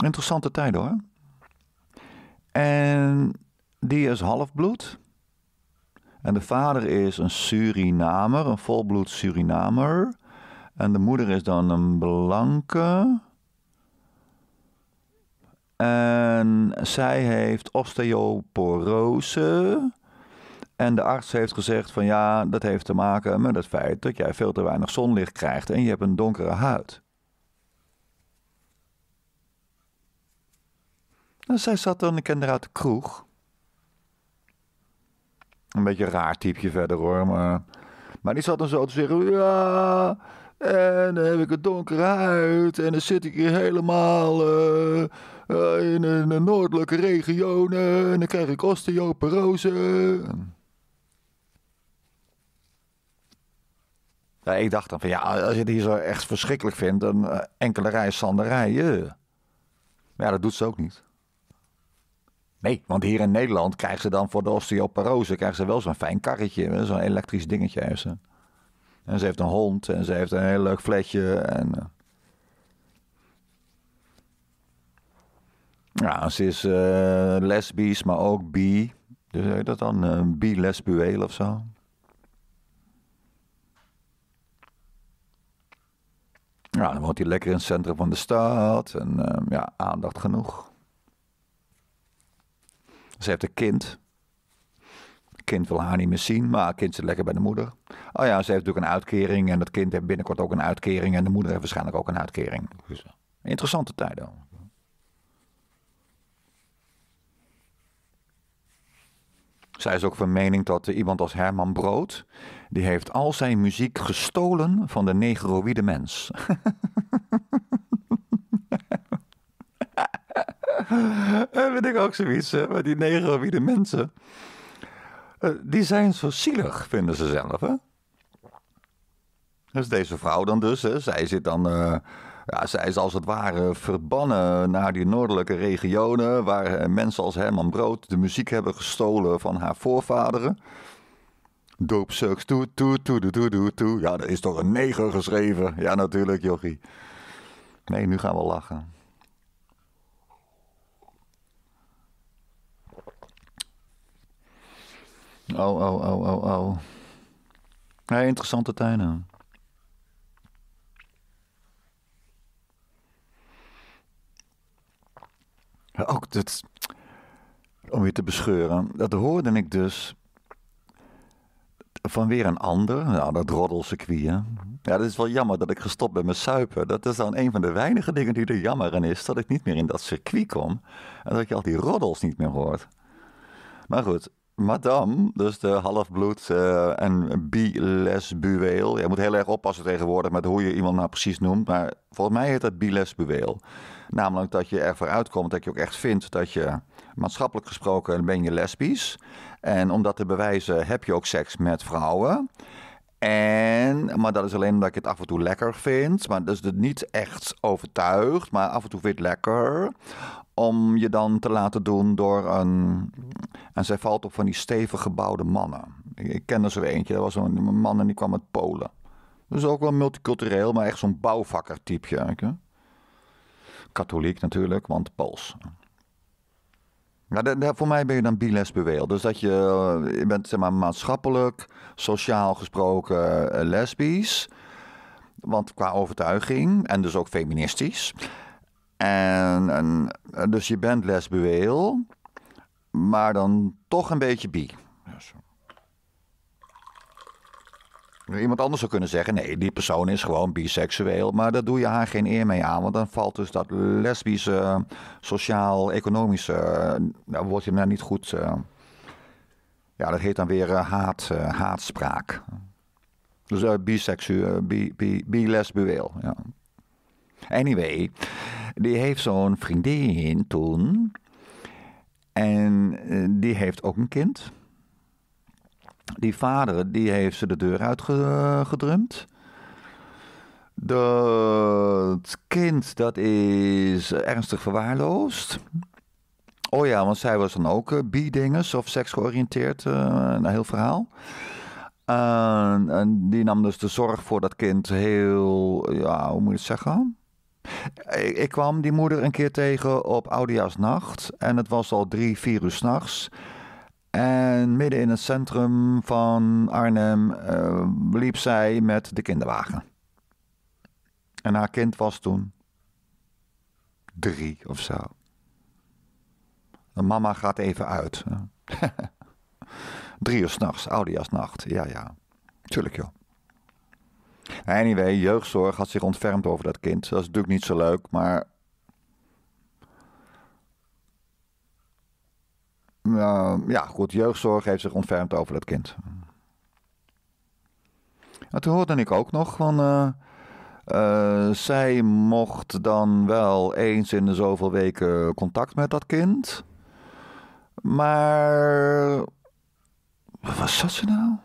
Interessante tijd hoor. En die is halfbloed. En de vader is een Surinamer, een volbloed Surinamer. En de moeder is dan een blanke. En zij heeft osteoporose. En de arts heeft gezegd van ja, dat heeft te maken met het feit dat jij veel te weinig zonlicht krijgt en je hebt een donkere huid. En nou, zij zat dan een keer uit de kroeg. Een beetje een raar typje verder hoor. Maar, maar die zat dan zo te zeggen: Ja, en dan heb ik een donkere huid. En dan zit ik hier helemaal eh, eh, in een noordelijke regio. En dan krijg ik osteoporose. Ja, ik dacht dan van ja, als je het hier zo echt verschrikkelijk vindt, dan eh, enkele rij Sanderij. Maar ja, dat doet ze ook niet. Nee, want hier in Nederland krijgen ze dan voor de osteoporose krijgen ze wel zo'n fijn karretje, zo'n elektrisch dingetje heeft ze. En ze heeft een hond en ze heeft een heel leuk fletje. En, eh. ja, ze is uh, lesbisch, maar ook bi. Dus heet dat dan Een eh, bi-lesbueel of zo? Ja, dan woont hij lekker in het centrum van de stad. En ja, aandacht genoeg. Ze heeft een kind. Kind wil haar niet meer zien, maar het kind zit lekker bij de moeder. Oh ja, ze heeft natuurlijk een uitkering en dat kind heeft binnenkort ook een uitkering en de moeder heeft waarschijnlijk ook een uitkering. Interessante tijd Zij is ook van mening dat iemand als Herman Brood, die heeft al zijn muziek gestolen van de negroïde mens. <laughs> <laughs> en weet ik ook zoiets, hè, met die de mensen. Eh, die zijn zo zielig, vinden ze zelf, hè? Dus deze vrouw dan dus, hè, zij zit dan... Eh, ja, zij is als het ware verbannen naar die noordelijke regionen... waar eh, mensen als Herman Brood de muziek hebben gestolen van haar voorvaderen. Doop sucks, toe, toe, toe, toe, toe, toe. Ja, dat is toch een neger geschreven? Ja, natuurlijk, jochie. Nee, nu gaan we lachen. Oh, oh, oh, oh, oh. Ja, interessante tuinen. Ook dit, om je te bescheuren, dat hoorde ik dus van weer een ander. Nou, dat roddelcircuit. Ja, dat is wel jammer dat ik gestopt ben met suipen. Dat is dan een van de weinige dingen die er jammer aan is. Dat ik niet meer in dat circuit kom. En dat je al die roddels niet meer hoort. Maar goed, Madame, dus de halfbloed uh, en bilesbuweel. Je moet heel erg oppassen tegenwoordig met hoe je iemand nou precies noemt. Maar volgens mij heet dat bilesbuweel. Namelijk dat je ervoor uitkomt dat je ook echt vindt dat je maatschappelijk gesproken ben je lesbisch. En om dat te bewijzen heb je ook seks met vrouwen. En, maar dat is alleen omdat ik het af en toe lekker vind. Maar dat is het niet echt overtuigd, maar af en toe vind ik het lekker om je dan te laten doen door een. En zij valt op van die stevig gebouwde mannen. Ik, ken er zo eentje, dat was een man en die kwam uit Polen. Dus ook wel multicultureel, maar echt zo'n hè? Katholiek natuurlijk, want Pools. Ja, de, voor mij ben je dan bilesbeweeld, Dus dat je, eh, je bent zeg maar, maatschappelijk, sociaal gesproken eh, lesbisch. Want qua overtuiging, en dus ook feministisch. En, dus je bent lesbueel, maar dan toch een beetje bi. Iemand anders zou kunnen zeggen: nee, die persoon is gewoon biseksueel. Maar daar doe je haar geen eer mee aan. Want dan valt dus dat lesbische, sociaal-economische. Nou, word je daar niet goed. Eh, ja, dat heet dan weer eh, haat, eh, haatspraak. Dus biseksueel, bi, bi, bi, bi Ja. Anyway, die heeft zo'n vriendin toen. En eh, die heeft ook een kind. Die vader, die heeft ze de deur uitgedrumd. Dat kind, dat is ernstig verwaarloosd. Oh ja, want zij was dan ook eh, bi-dingers of seksgeoriënteerd. Uh, een heel verhaal. en die nam dus de zorg voor dat kind heel, ja, hoe moet je het zeggen? Ik, kwam die moeder een keer tegen op Oudejaarsnacht. En het was al drie, vier uur s'nachts. En midden in het centrum van Arnhem eh, liep zij met de kinderwagen. En haar kind was toen drie of zo. mama gaat even uit. <laughs> drie uur s'nachts, oudejaarsnacht. Ja, ja. Tuurlijk joh. Anyway, jeugdzorg had zich ontfermd over dat kind. Dat is natuurlijk niet zo leuk, maar. Uh, ja, goed, jeugdzorg heeft zich ontfermd over dat kind. En toen hoorde ik ook nog van. Eh, eh, zij mocht dan wel eens in de zoveel weken contact met dat kind. Maar. Wat zat ze nou?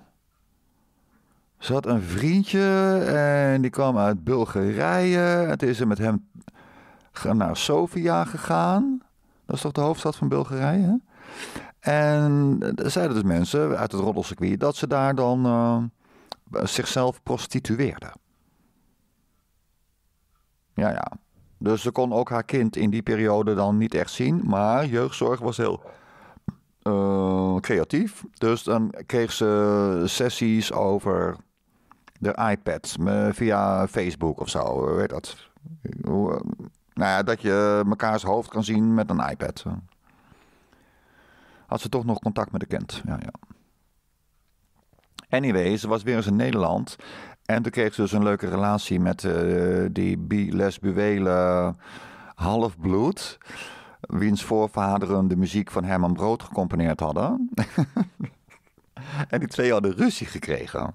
Ze had een vriendje en die kwam uit Bulgarije. Het is er met hem naar Sofia gegaan. Dat is toch de hoofdstad van Bulgarije? En eh, zeiden dus mensen uit het roddelcircuit dat ze daar dan eh, zichzelf prostitueerden. Ja, ja. Dus ze kon ook haar kind in die periode dan niet echt zien. Maar jeugdzorg was heel eh, creatief. Dus dan kreeg ze sessies over de iPad via Facebook of zo. Weet dat? Eh, nou ja, dat je mekaars hoofd kan zien met een iPad. Had ze toch nog contact met de Kent. Ja, ja. Anyway, ze was weer eens in Nederland. En toen kreeg ze dus een leuke relatie met eh, die bi-lesbuele halfbloed. Wiens voorvaderen de muziek van Herman Brood gecomponeerd hadden. <laughs> en die twee hadden ruzie gekregen.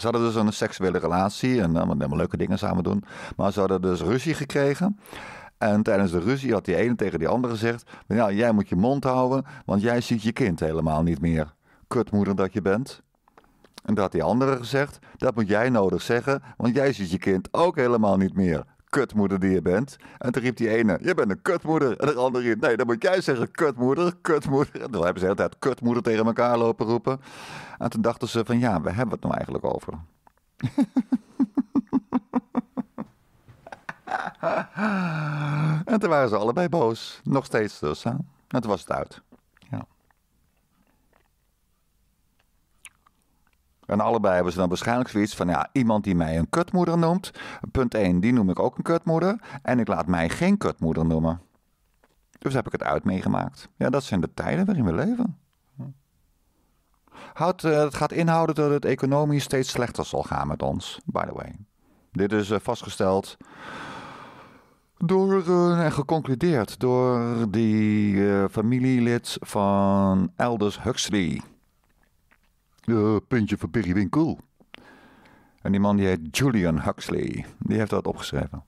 Ze hadden dus een seksuele relatie en dan eh, leuke dingen samen doen. Maar ze hadden dus ruzie gekregen. En tijdens de ruzie had die ene tegen die andere gezegd: Nou, jij moet je mond houden, want jij ziet je kind helemaal niet meer. Kutmoeder dat je bent. En dat had die andere gezegd: Dat moet jij nodig zeggen, want jij ziet je kind ook helemaal niet meer kutmoeder die je bent. En toen riep die ene, je bent een kutmoeder. En de andere nee, dan moet jij zeggen, kutmoeder, kutmoeder. En toen hebben ze de hele tijd kutmoeder tegen elkaar lopen roepen. En toen dachten ze van, ja, we hebben het nou eigenlijk over? <laughs> en toen waren ze allebei boos. Nog steeds dus, hè? En toen was het uit. En allebei hebben ze dan waarschijnlijk zoiets van: ja, iemand die mij een kutmoeder noemt. Punt 1, die noem ik ook een kutmoeder. En ik laat mij geen kutmoeder noemen. Dus heb ik het uit meegemaakt. Ja, dat zijn de tijden waarin we leven. Houdt, eh, het gaat inhouden dat het economisch steeds slechter zal gaan met ons, by the way. Dit is eh, vastgesteld door, eh, en geconcludeerd door die familielid van Aldous Huxley uh, puntje voor Winkel. En die man die heet Julian Huxley. Die heeft dat opgeschreven.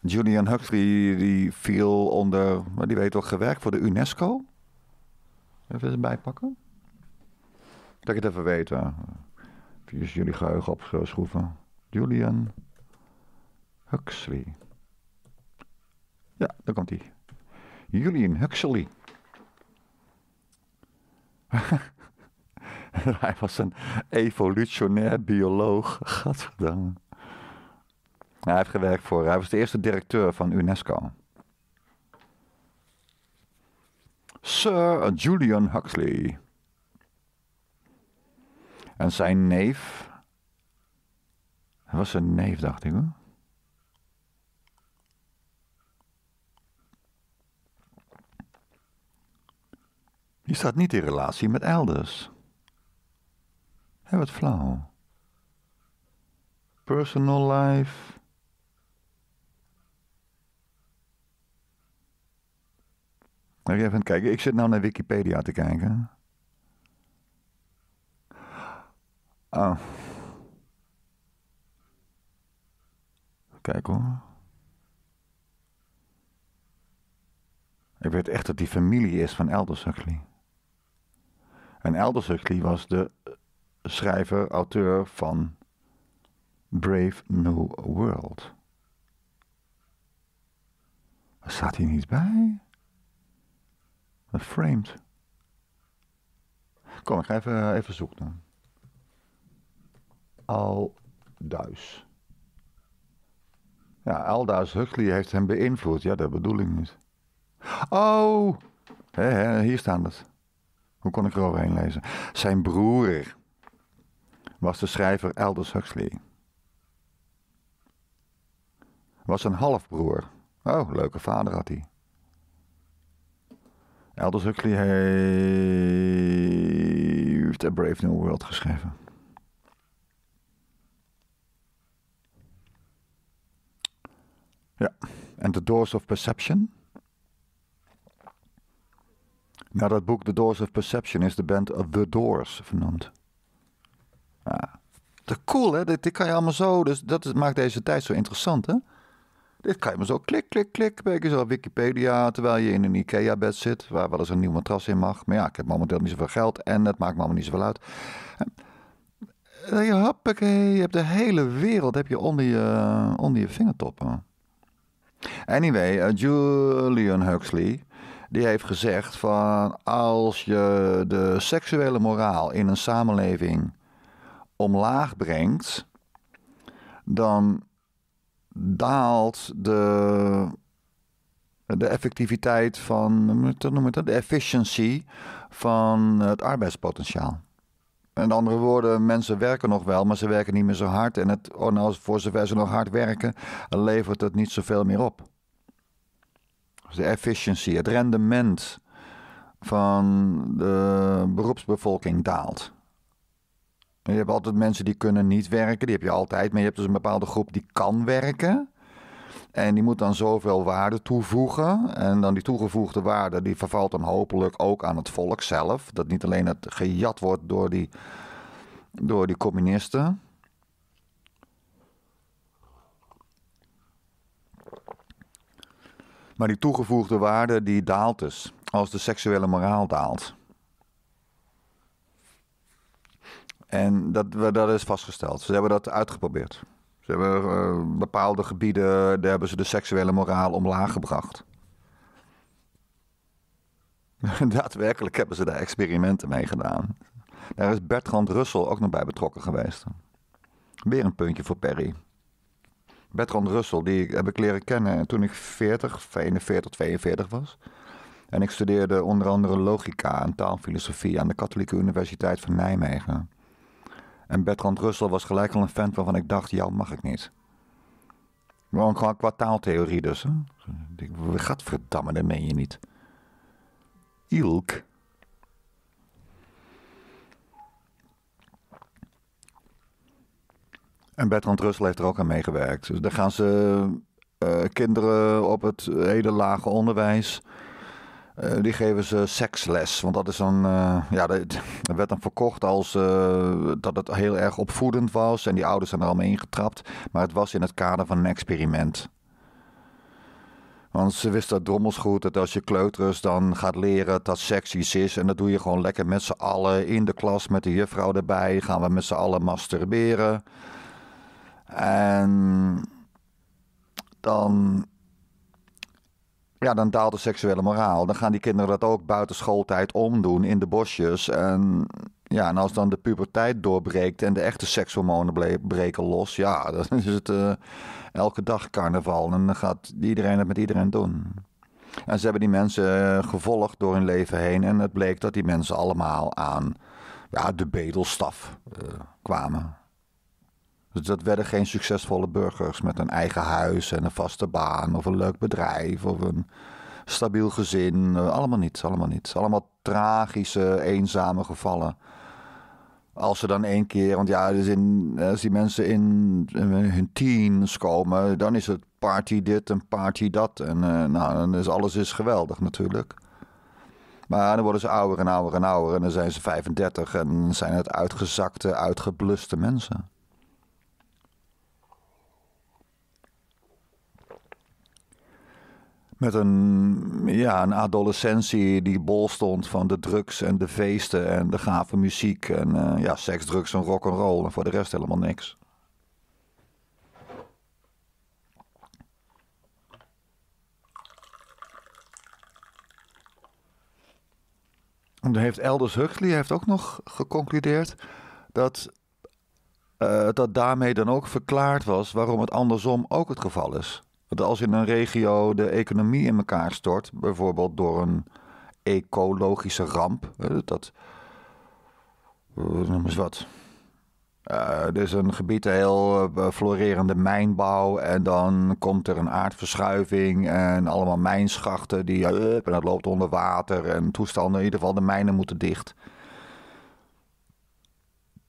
Julian Huxley die viel onder, die weet wel, gewerkt voor de UNESCO. Even erbij pakken. Dat ik het even weten. is jullie geheugen opschroeven. Julian Huxley. Ja, daar komt hij. Julian Huxley. <laughs> Hij was een evolutionair bioloog. Gadverdamme. Hij heeft gewerkt voor, hij was de eerste directeur van UNESCO. Sir Julian Huxley. En zijn neef. was een neef, dacht ik hoor. Je staat niet in relatie met elders. Heb het flauw. Personal life. Even aan het kijken. Ik zit nou naar Wikipedia te kijken. Ah. Kijk hoor. Ik weet echt dat die familie is van elders, Huxley. En Aldous Huxley was de schrijver, auteur van Brave New World. Staat hier niet bij? Een framed. Kom, ik ga even, even zoeken dan. Ja, Aldous Huxley heeft hem beïnvloed. Ja, dat bedoel ik niet. Oh! hier staan het kon ik er overheen lezen? Zijn broer was de schrijver Aldous Huxley. Was een halfbroer. Oh, leuke vader had hij. Aldous Huxley heeft A Brave New World geschreven. Ja, en The Doors of Perception. Nou, dat boek The Doors of Perception is de band The Doors vernoemd. Ja. Dat cool, hè? Dit, kan je allemaal zo. Dus dat maakt deze tijd zo interessant, hè? Dit kan je maar zo klik, klik, klik. Ben zo Wikipedia terwijl je in een IKEA-bed zit. Waar wel eens een nieuw matras in mag. Maar ja, ik heb momenteel niet zoveel geld. En dat maakt me allemaal niet zoveel uit. Je, eh, eh, hoppakee, je hebt de hele wereld heb je onder, je onder je vingertoppen. Anyway, eh, Julian Huxley die heeft gezegd van als je de seksuele moraal in een samenleving omlaag brengt, dan daalt de, de effectiviteit van, de efficiency van het arbeidspotentiaal. Met andere woorden, mensen werken nog wel, maar ze werken niet meer zo hard. En het, oh, nou, voor zover ze nog hard werken, levert het niet zoveel meer op de efficiency, het rendement van de beroepsbevolking daalt. Je hebt altijd mensen die kunnen niet werken, die heb je altijd, maar je hebt dus een bepaalde groep die kan werken. En die moet dan zoveel waarde toevoegen. En dan die toegevoegde waarde die vervalt dan hopelijk ook aan het volk zelf. Dat niet alleen het gejat wordt door die, door die communisten. Maar die toegevoegde waarde die daalt dus als de seksuele moraal daalt. En dat, dat is vastgesteld. Ze hebben dat uitgeprobeerd. Ze hebben eh, bepaalde gebieden, daar hebben ze de seksuele moraal omlaag gebracht. <laughs> Daadwerkelijk hebben ze daar experimenten mee gedaan. Daar is Bertrand Russell ook nog bij betrokken geweest. Weer een puntje voor Perry. Bertrand Russell, die heb ik leren kennen toen ik 40, 41, 42 was. En ik studeerde onder andere logica en taalfilosofie aan de Katholieke Universiteit van Nijmegen. En Bertrand Russell was gelijk al een fan waarvan ik dacht, jou mag ik niet. Gewoon qua, qua taaltheorie dus. Hè? Gadverdamme, dat meen je niet. Ilk. En Bertrand Russell heeft er ook aan meegewerkt. Dus daar gaan ze eh, kinderen op het hele lage onderwijs. Eh, die geven ze seksles. Want dat is dan eh, ja, dat, werd dan verkocht als. dat het heel erg opvoedend was. En die ouders zijn er allemaal ingetrapt. Maar het was in het kader van een experiment. Want ze wisten dat drommels goed dat als je kleuters dan gaat leren dat seks is. En dat doe je gewoon lekker met z'n allen in de klas met de juffrouw erbij. Gaan we met z'n allen masturberen. En dan, ja, dan daalt de seksuele moraal. Dan gaan die kinderen dat ook buiten schooltijd omdoen in de bosjes. En, ja, en als dan de puberteit doorbreekt en de echte sekshormonen breken los, ja, <laughs> dan is het eh, elke dag carnaval. En dan gaat iedereen het met iedereen doen. En ze hebben die mensen eh, gevolgd door hun leven heen. En het bleek dat die mensen allemaal aan ja, de bedelstaf eh, kwamen. Dus dat werden geen succesvolle burgers met een eigen huis en een vaste baan of een leuk bedrijf of een stabiel gezin. Eh, allemaal niets, allemaal niets. Allemaal tragische, eenzame gevallen. Als ze dan één keer, want ja, dus als die mensen in, hun teens komen, dan is het party dit en party dat. En eh, nou, dan is alles is geweldig natuurlijk. Maar dan worden ze ouder en ouder en ouder en dan zijn ze 35 en zijn het uitgezakte, uitgebluste mensen. met een, ja, een adolescentie die bol stond van de drugs en de feesten en de gave muziek en uh, ja, seks, drugs en rock and roll en voor de rest helemaal niks. En heeft Elders Huxley heeft ook nog geconcludeerd dat eh, dat daarmee dan ook verklaard was waarom het andersom ook het geval is. Want als in een regio de economie in elkaar stort, bijvoorbeeld door een ecologische ramp, dat. Eh, noem eens wat. Eh, er dus een gebied heel eh, florerende mijnbouw. En dan komt er een aardverschuiving. En allemaal mijnschachten die. Uh, en dat loopt onder water. En toestanden. In ieder geval, de mijnen moeten dicht.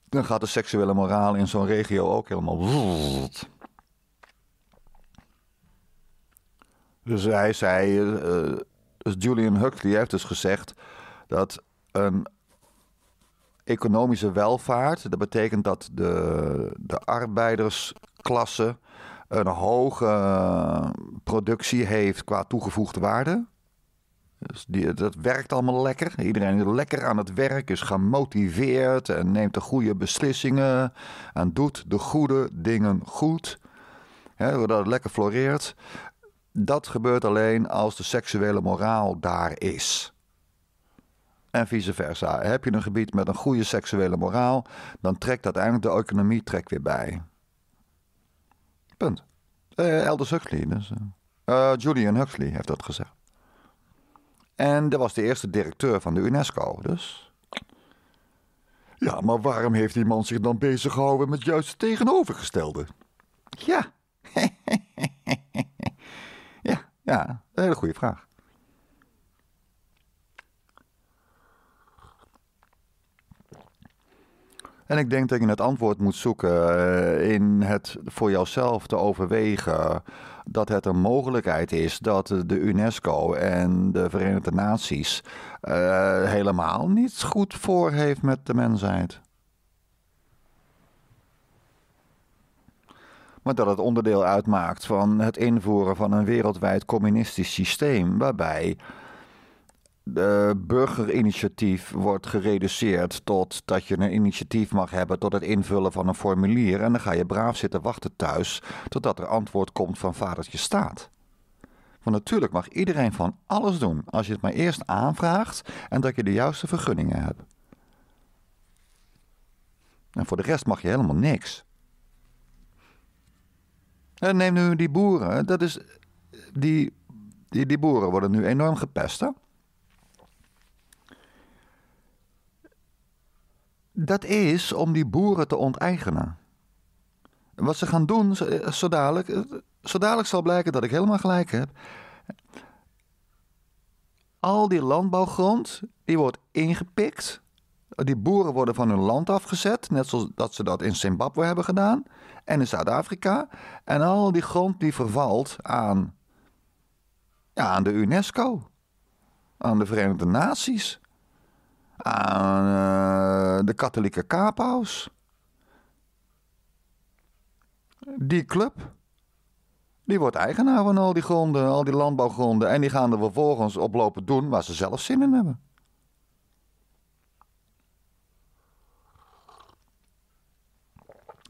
Dan gaat de seksuele moraal in zo'n regio ook helemaal. Dus hij zei, eh, eh, Julian Huxley heeft dus gezegd dat een economische welvaart, dat betekent dat de, de arbeidersklasse een hoge eh, productie heeft qua toegevoegde waarde. Dus die, dat werkt allemaal lekker. Iedereen is lekker aan het werk, is gemotiveerd en neemt de goede beslissingen en doet de goede dingen goed. Hè, dat het lekker floreert. Dat gebeurt alleen als de seksuele moraal daar is. En vice versa. Heb je een gebied met een goede seksuele moraal, dan trekt uiteindelijk de economie trek weer bij. Punt. Uh, Huxley, dus, eh. Eh, Julian Huxley heeft dat gezegd. En dat was de eerste directeur van de UNESCO, dus. Ja, maar waarom heeft die man zich dan bezig gehouden met juist het tegenovergestelde? Ja. <laughs> Ja, een hele goede vraag. En ik denk dat je het antwoord moet zoeken eh, in het voor jouzelf te overwegen dat het een mogelijkheid is dat de UNESCO en de Verenigde Naties eh, helemaal niets goed voor heeft met de mensheid. maar dat het onderdeel uitmaakt van het invoeren van een wereldwijd communistisch systeem, waarbij de burgerinitiatief wordt gereduceerd tot dat je een initiatief mag hebben tot het invullen van een formulier en dan ga je braaf zitten wachten thuis totdat er antwoord komt van vadertje staat. Want natuurlijk mag iedereen van alles doen als je het maar eerst aanvraagt en dat je de juiste vergunningen hebt. En voor de rest mag je helemaal niks. Eh, neem nu die boeren. Dat is, die, die, die boeren worden nu enorm gepest. Hè? Dat is om die boeren te onteigenen. Wat ze gaan doen, zo eh, dadelijk, eh, zo dadelijk zal blijken dat ik helemaal gelijk heb. Al die landbouwgrond, die wordt ingepikt. Die boeren worden van hun land afgezet, net zoals dat ze dat in Zimbabwe hebben gedaan en in Zuid-Afrika. En al die grond die vervalt aan, ja, aan de UNESCO, aan de Verenigde Naties, aan eh, de katholieke kaaphuis. Die club, die wordt eigenaar van al die gronden, al die landbouwgronden. En die gaan er vervolgens op lopen doen waar ze zelf zin in hebben.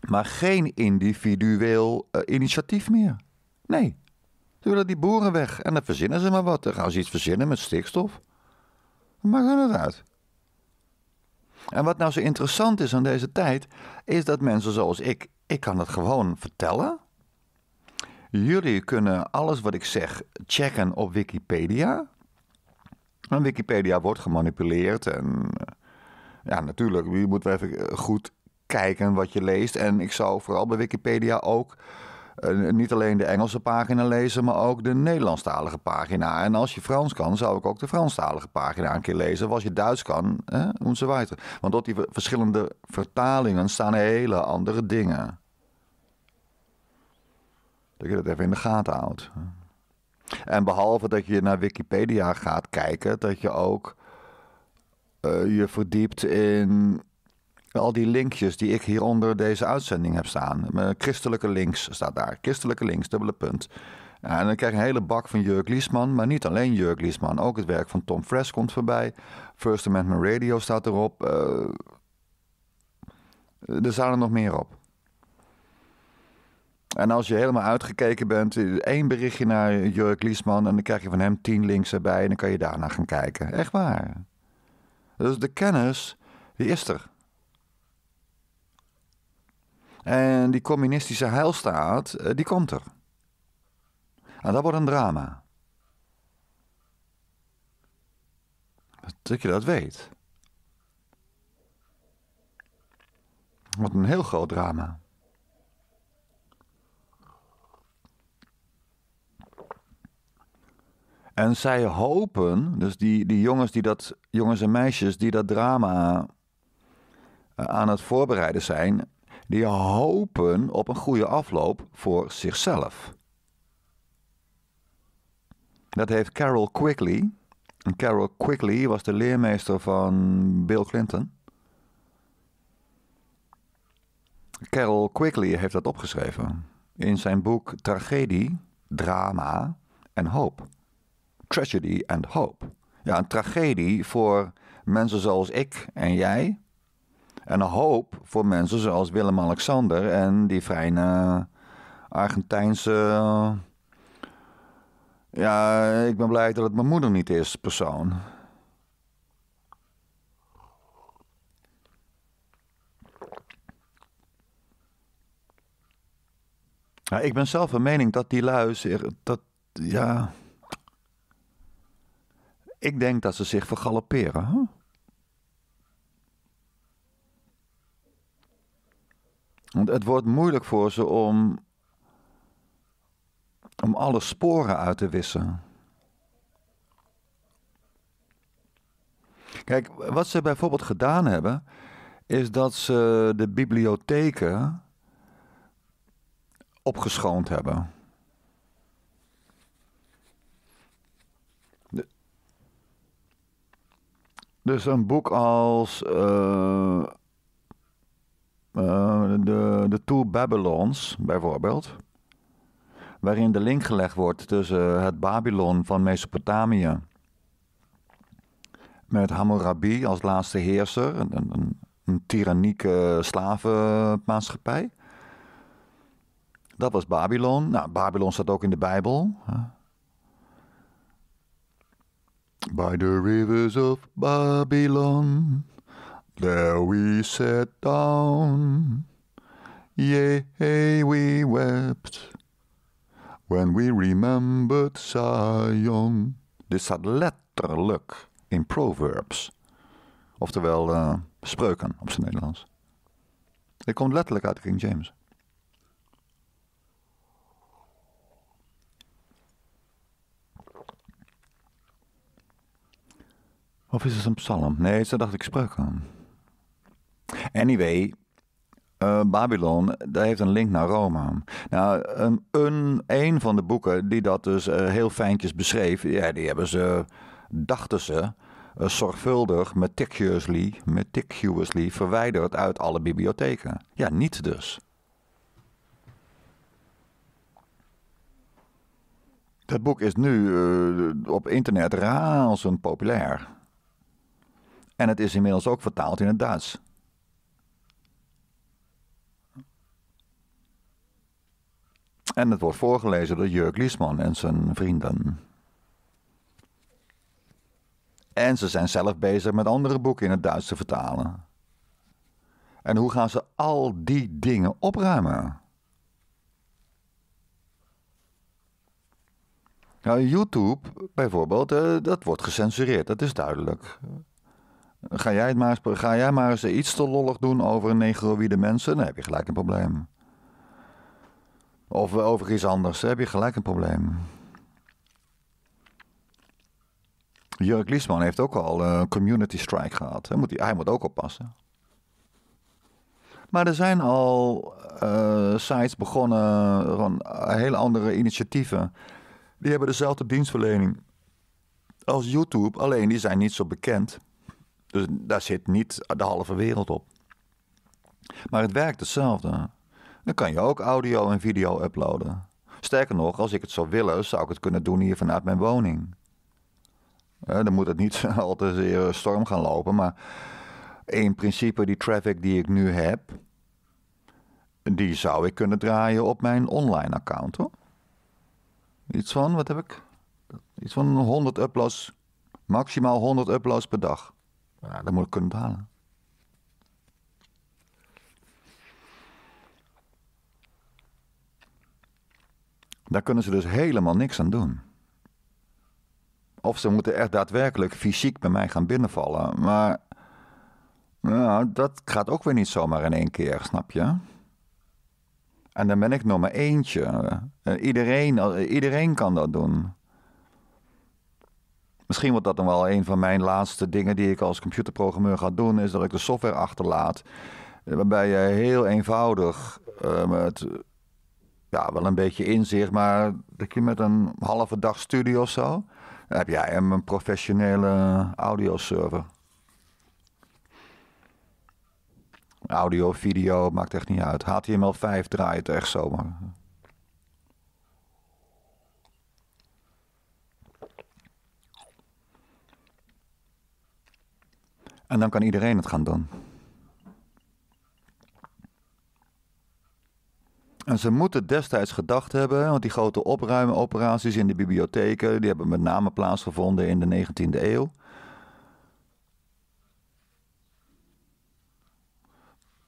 maar geen individueel eh, initiatief meer. Nee. Ze willen die boeren weg en dan verzinnen ze maar wat. Dan gaan ze iets verzinnen met stikstof. Maar maakt het uit. En wat nou zo interessant is aan deze tijd, is dat mensen zoals ik, ik kan het gewoon vertellen. Jullie kunnen alles wat ik zeg checken op Wikipedia. En Wikipedia wordt gemanipuleerd en eh, ja, natuurlijk, moeten we even eh, goed kijken wat je leest. En ik zou vooral bij Wikipedia ook eh, niet alleen de Engelse pagina lezen, maar ook de Nederlandstalige pagina. En als je Frans kan, zou ik ook de Franstalige pagina een keer lezen. Of als je Duits kan, ze weiter. Want op die verschillende vertalingen staan hele andere dingen. Dat je dat even in de gaten houdt. En behalve dat je naar Wikipedia gaat kijken, dat je ook eh, je verdiept in al die linkjes die ik hieronder deze uitzending heb staan. Christelijke links staat daar. Christelijke links, dubbele punt. En dan krijg je een hele bak van Jurk Liesman, maar niet alleen Jurk Liesman. Ook het werk van Tom Fresh komt voorbij. First Amendment Radio staat erop. Eh, er staan er nog meer op. En als je helemaal uitgekeken bent, één berichtje naar Jurk Liesman en dan krijg je van hem tien links erbij en dan kan je daarna gaan kijken. Echt waar. Dus de kennis, die is er. En die communistische heilstaat, eh, die komt er. En dat wordt een drama. Dat je dat weet. Wat een heel groot drama. En zij hopen, dus die, die jongens, die dat, jongens en meisjes die dat drama eh, aan het voorbereiden zijn, die hopen op een goede afloop voor zichzelf. Dat heeft Carol Quigley. En Carol Quigley was de leermeester van Bill Clinton. Carol Quigley heeft dat opgeschreven in zijn boek Tragedie, Drama en Hoop. Tragedy and Hope. Ja, een tragedie voor mensen zoals ik en jij en een hoop voor mensen zoals Willem-Alexander en die fijne Argentijnse. Ja, ik ben blij dat het mijn moeder niet is, persoon. Ja, ik ben zelf van mening dat die lui zich. Dat, ja. Ik denk dat ze zich vergalopperen. Huh? Want het wordt moeilijk voor ze om, om alle sporen uit te wissen. Kijk, wat ze bijvoorbeeld gedaan hebben, is dat ze de bibliotheken opgeschoond hebben. Dus een boek als eh, eh, de, de Tour Babylons bijvoorbeeld. Waarin de link gelegd wordt tussen het Babylon van Mesopotamië. Met Hammurabi als laatste heerser. Een, een, een tyrannieke slavenmaatschappij. Dat was Babylon. Nou, Babylon staat ook in de Bijbel. By the rivers of Babylon. There we sat down, yea, we wept, when we remembered Zion. Dit staat letterlijk in Proverbs, oftewel eh, spreuken op zijn Nederlands. Dit komt letterlijk uit King James. Of is het een psalm? Nee, ze dacht ik spreuken. Anyway, eh, Babylon, daar heeft een link naar Rome. Nou, een, een, een van de boeken die dat dus eh, heel fijntjes beschreef, ja, die hebben ze, dachten ze, eh, zorgvuldig, meticulously, meticulously verwijderd uit alle bibliotheken. Ja, niet dus. Dat boek is nu op internet razend populair. En het is inmiddels ook vertaald in het Duits. En het wordt voorgelezen door Jurk Liesman en zijn vrienden. En ze zijn zelf bezig met andere boeken in het Duits te vertalen. En hoe gaan ze al die dingen opruimen? Nou, YouTube bijvoorbeeld, eh, dat wordt gecensureerd, dat is duidelijk. Ga jij, het maar, ga jij maar eens iets te lollig doen over negroïde mensen, dan heb je gelijk een probleem. Of eh, over iets anders. heb je gelijk een probleem. Jurk Liesman heeft ook al een eh, community strike gehad. Hij moet, moet ook oppassen. Maar er zijn al eh, sites begonnen van hele andere initiatieven. Die hebben dezelfde dienstverlening als YouTube, alleen die zijn niet zo bekend. Dus daar zit niet de halve wereld op. Maar het werkt hetzelfde. Dan kan je ook audio en video uploaden. Sterker nog, als ik het zou willen, zou ik het kunnen doen hier vanuit mijn woning. dan moet het niet <laughs> al te zeer eh, storm gaan lopen, maar in principe die traffic die ik nu heb, die zou ik kunnen draaien op mijn online account hoor. Iets van, wat heb ik? Iets van 100 uploads, maximaal 100 uploads per dag. dat moet ik kunnen halen. Daar kunnen ze dus helemaal niks aan doen. Of ze moeten echt daadwerkelijk fysiek bij mij gaan binnenvallen. Maar nou, dat gaat ook weer niet zomaar in één keer, snap je? En dan ben ik nog maar eentje. Eh, iedereen, eh, iedereen kan dat doen. Misschien wordt dat dan wel een van mijn laatste dingen die ik als computerprogrammeur ga doen, is dat ik de software achterlaat. Eh, waarbij je heel eenvoudig met ja, wel een beetje inzicht, maar dat je met een halve dag studie of zo, dan heb jij hem een professionele audioserver. Audio, video, maakt echt niet uit. HTML5 draait echt zomaar. En dan kan iedereen het gaan doen. En ze moeten destijds gedacht hebben, want die grote opruimoperaties in de bibliotheken, die hebben met name plaatsgevonden in de 19e eeuw.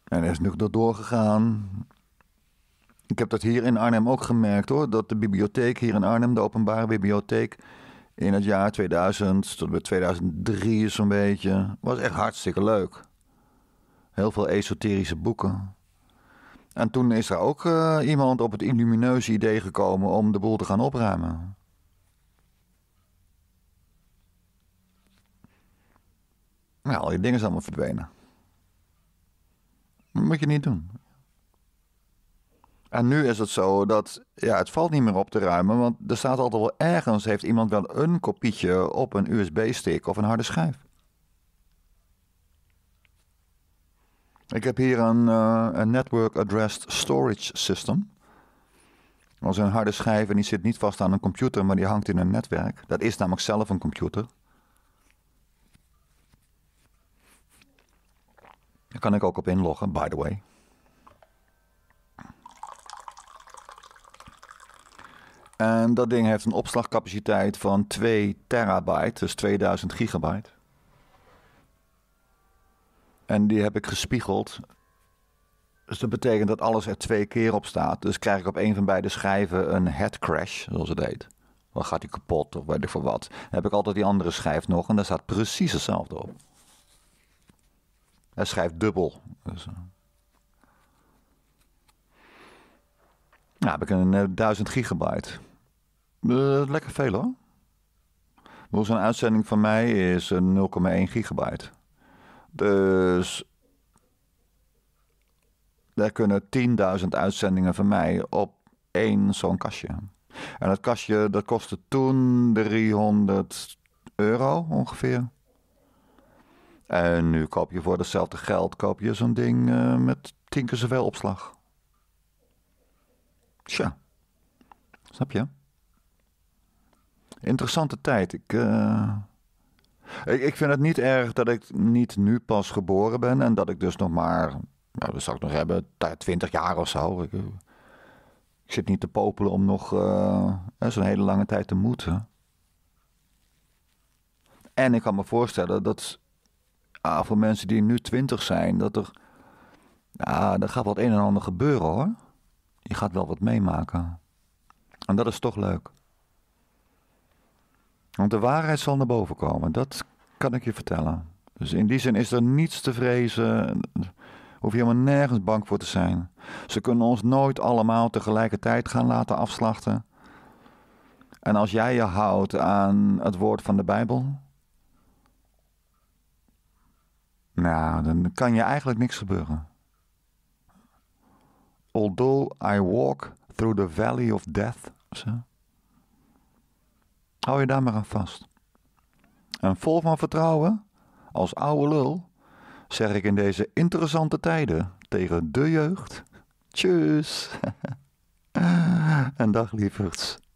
En er is nog doorgegaan. Ik heb dat hier in Arnhem ook gemerkt hoor, dat de bibliotheek hier in Arnhem, de openbare bibliotheek, in het jaar 2000 tot bij 2003 zo'n beetje, was echt hartstikke leuk. Heel veel esoterische boeken. En toen is er ook eh, iemand op het illumineuze idee gekomen om de boel te gaan opruimen. Nou, al die dingen zijn allemaal verdwenen. Dat moet je niet doen. En nu is het zo dat ja, het valt niet meer op te ruimen, want er staat altijd wel ergens heeft iemand wel een kopietje op een USB-stick of een harde schijf. Ik heb hier een, eh, een Network Addressed Storage System. Dat is een harde schijf en die zit niet vast aan een computer, maar die hangt in een netwerk. Dat is namelijk zelf een computer. Daar kan ik ook op inloggen, by the way. En dat ding heeft een opslagcapaciteit van 2 terabyte, dus 2000 gigabyte. En die heb ik gespiegeld. Dus dat betekent dat alles er twee keer op staat. Dus krijg ik op een van beide schijven een head crash, zoals het heet. Dan gaat die kapot of weet ik voor wat. Dan heb ik altijd die andere schijf nog en daar staat precies hetzelfde op. Hij schrijft dubbel. Dus, eh. nou, heb ik een 1000 eh, gigabyte. Eh, lekker veel hoor. Zo'n uitzending van mij is 0,1 gigabyte. Dus daar kunnen 10.000 uitzendingen van mij op één zo'n kastje. En dat kastje dat kostte toen 300 euro ongeveer. En nu koop je voor hetzelfde geld koop je zo'n ding eh, met tien keer zoveel opslag. Tja, snap je? Interessante tijd. Ik, eh, ik, ik vind het niet erg dat ik niet nu pas geboren ben en dat ik dus nog maar, nou, dat zou ik nog hebben, 20 jaar of zo. Ik, zit niet te popelen om nog eh, zo'n hele lange tijd te moeten. En ik kan me voorstellen dat ah, voor mensen die nu 20 zijn, dat er. Ah, er gaat wat een en ander gebeuren hoor. Je gaat wel wat meemaken. En dat is toch leuk. Want de waarheid zal naar boven komen, dat kan ik je vertellen. Dus in die zin is er niets te vrezen. Hoef je helemaal nergens bang voor te zijn. Ze kunnen ons nooit allemaal tegelijkertijd gaan laten afslachten. En als jij je houdt aan het woord van de Bijbel. Nou, dan kan je eigenlijk niks gebeuren. Although I walk through the valley of death. Zo. Hou je daar maar aan vast. En vol van vertrouwen, als oude lul, zeg ik in deze interessante tijden tegen de jeugd: Tjus! <laughs> en dag lieverds.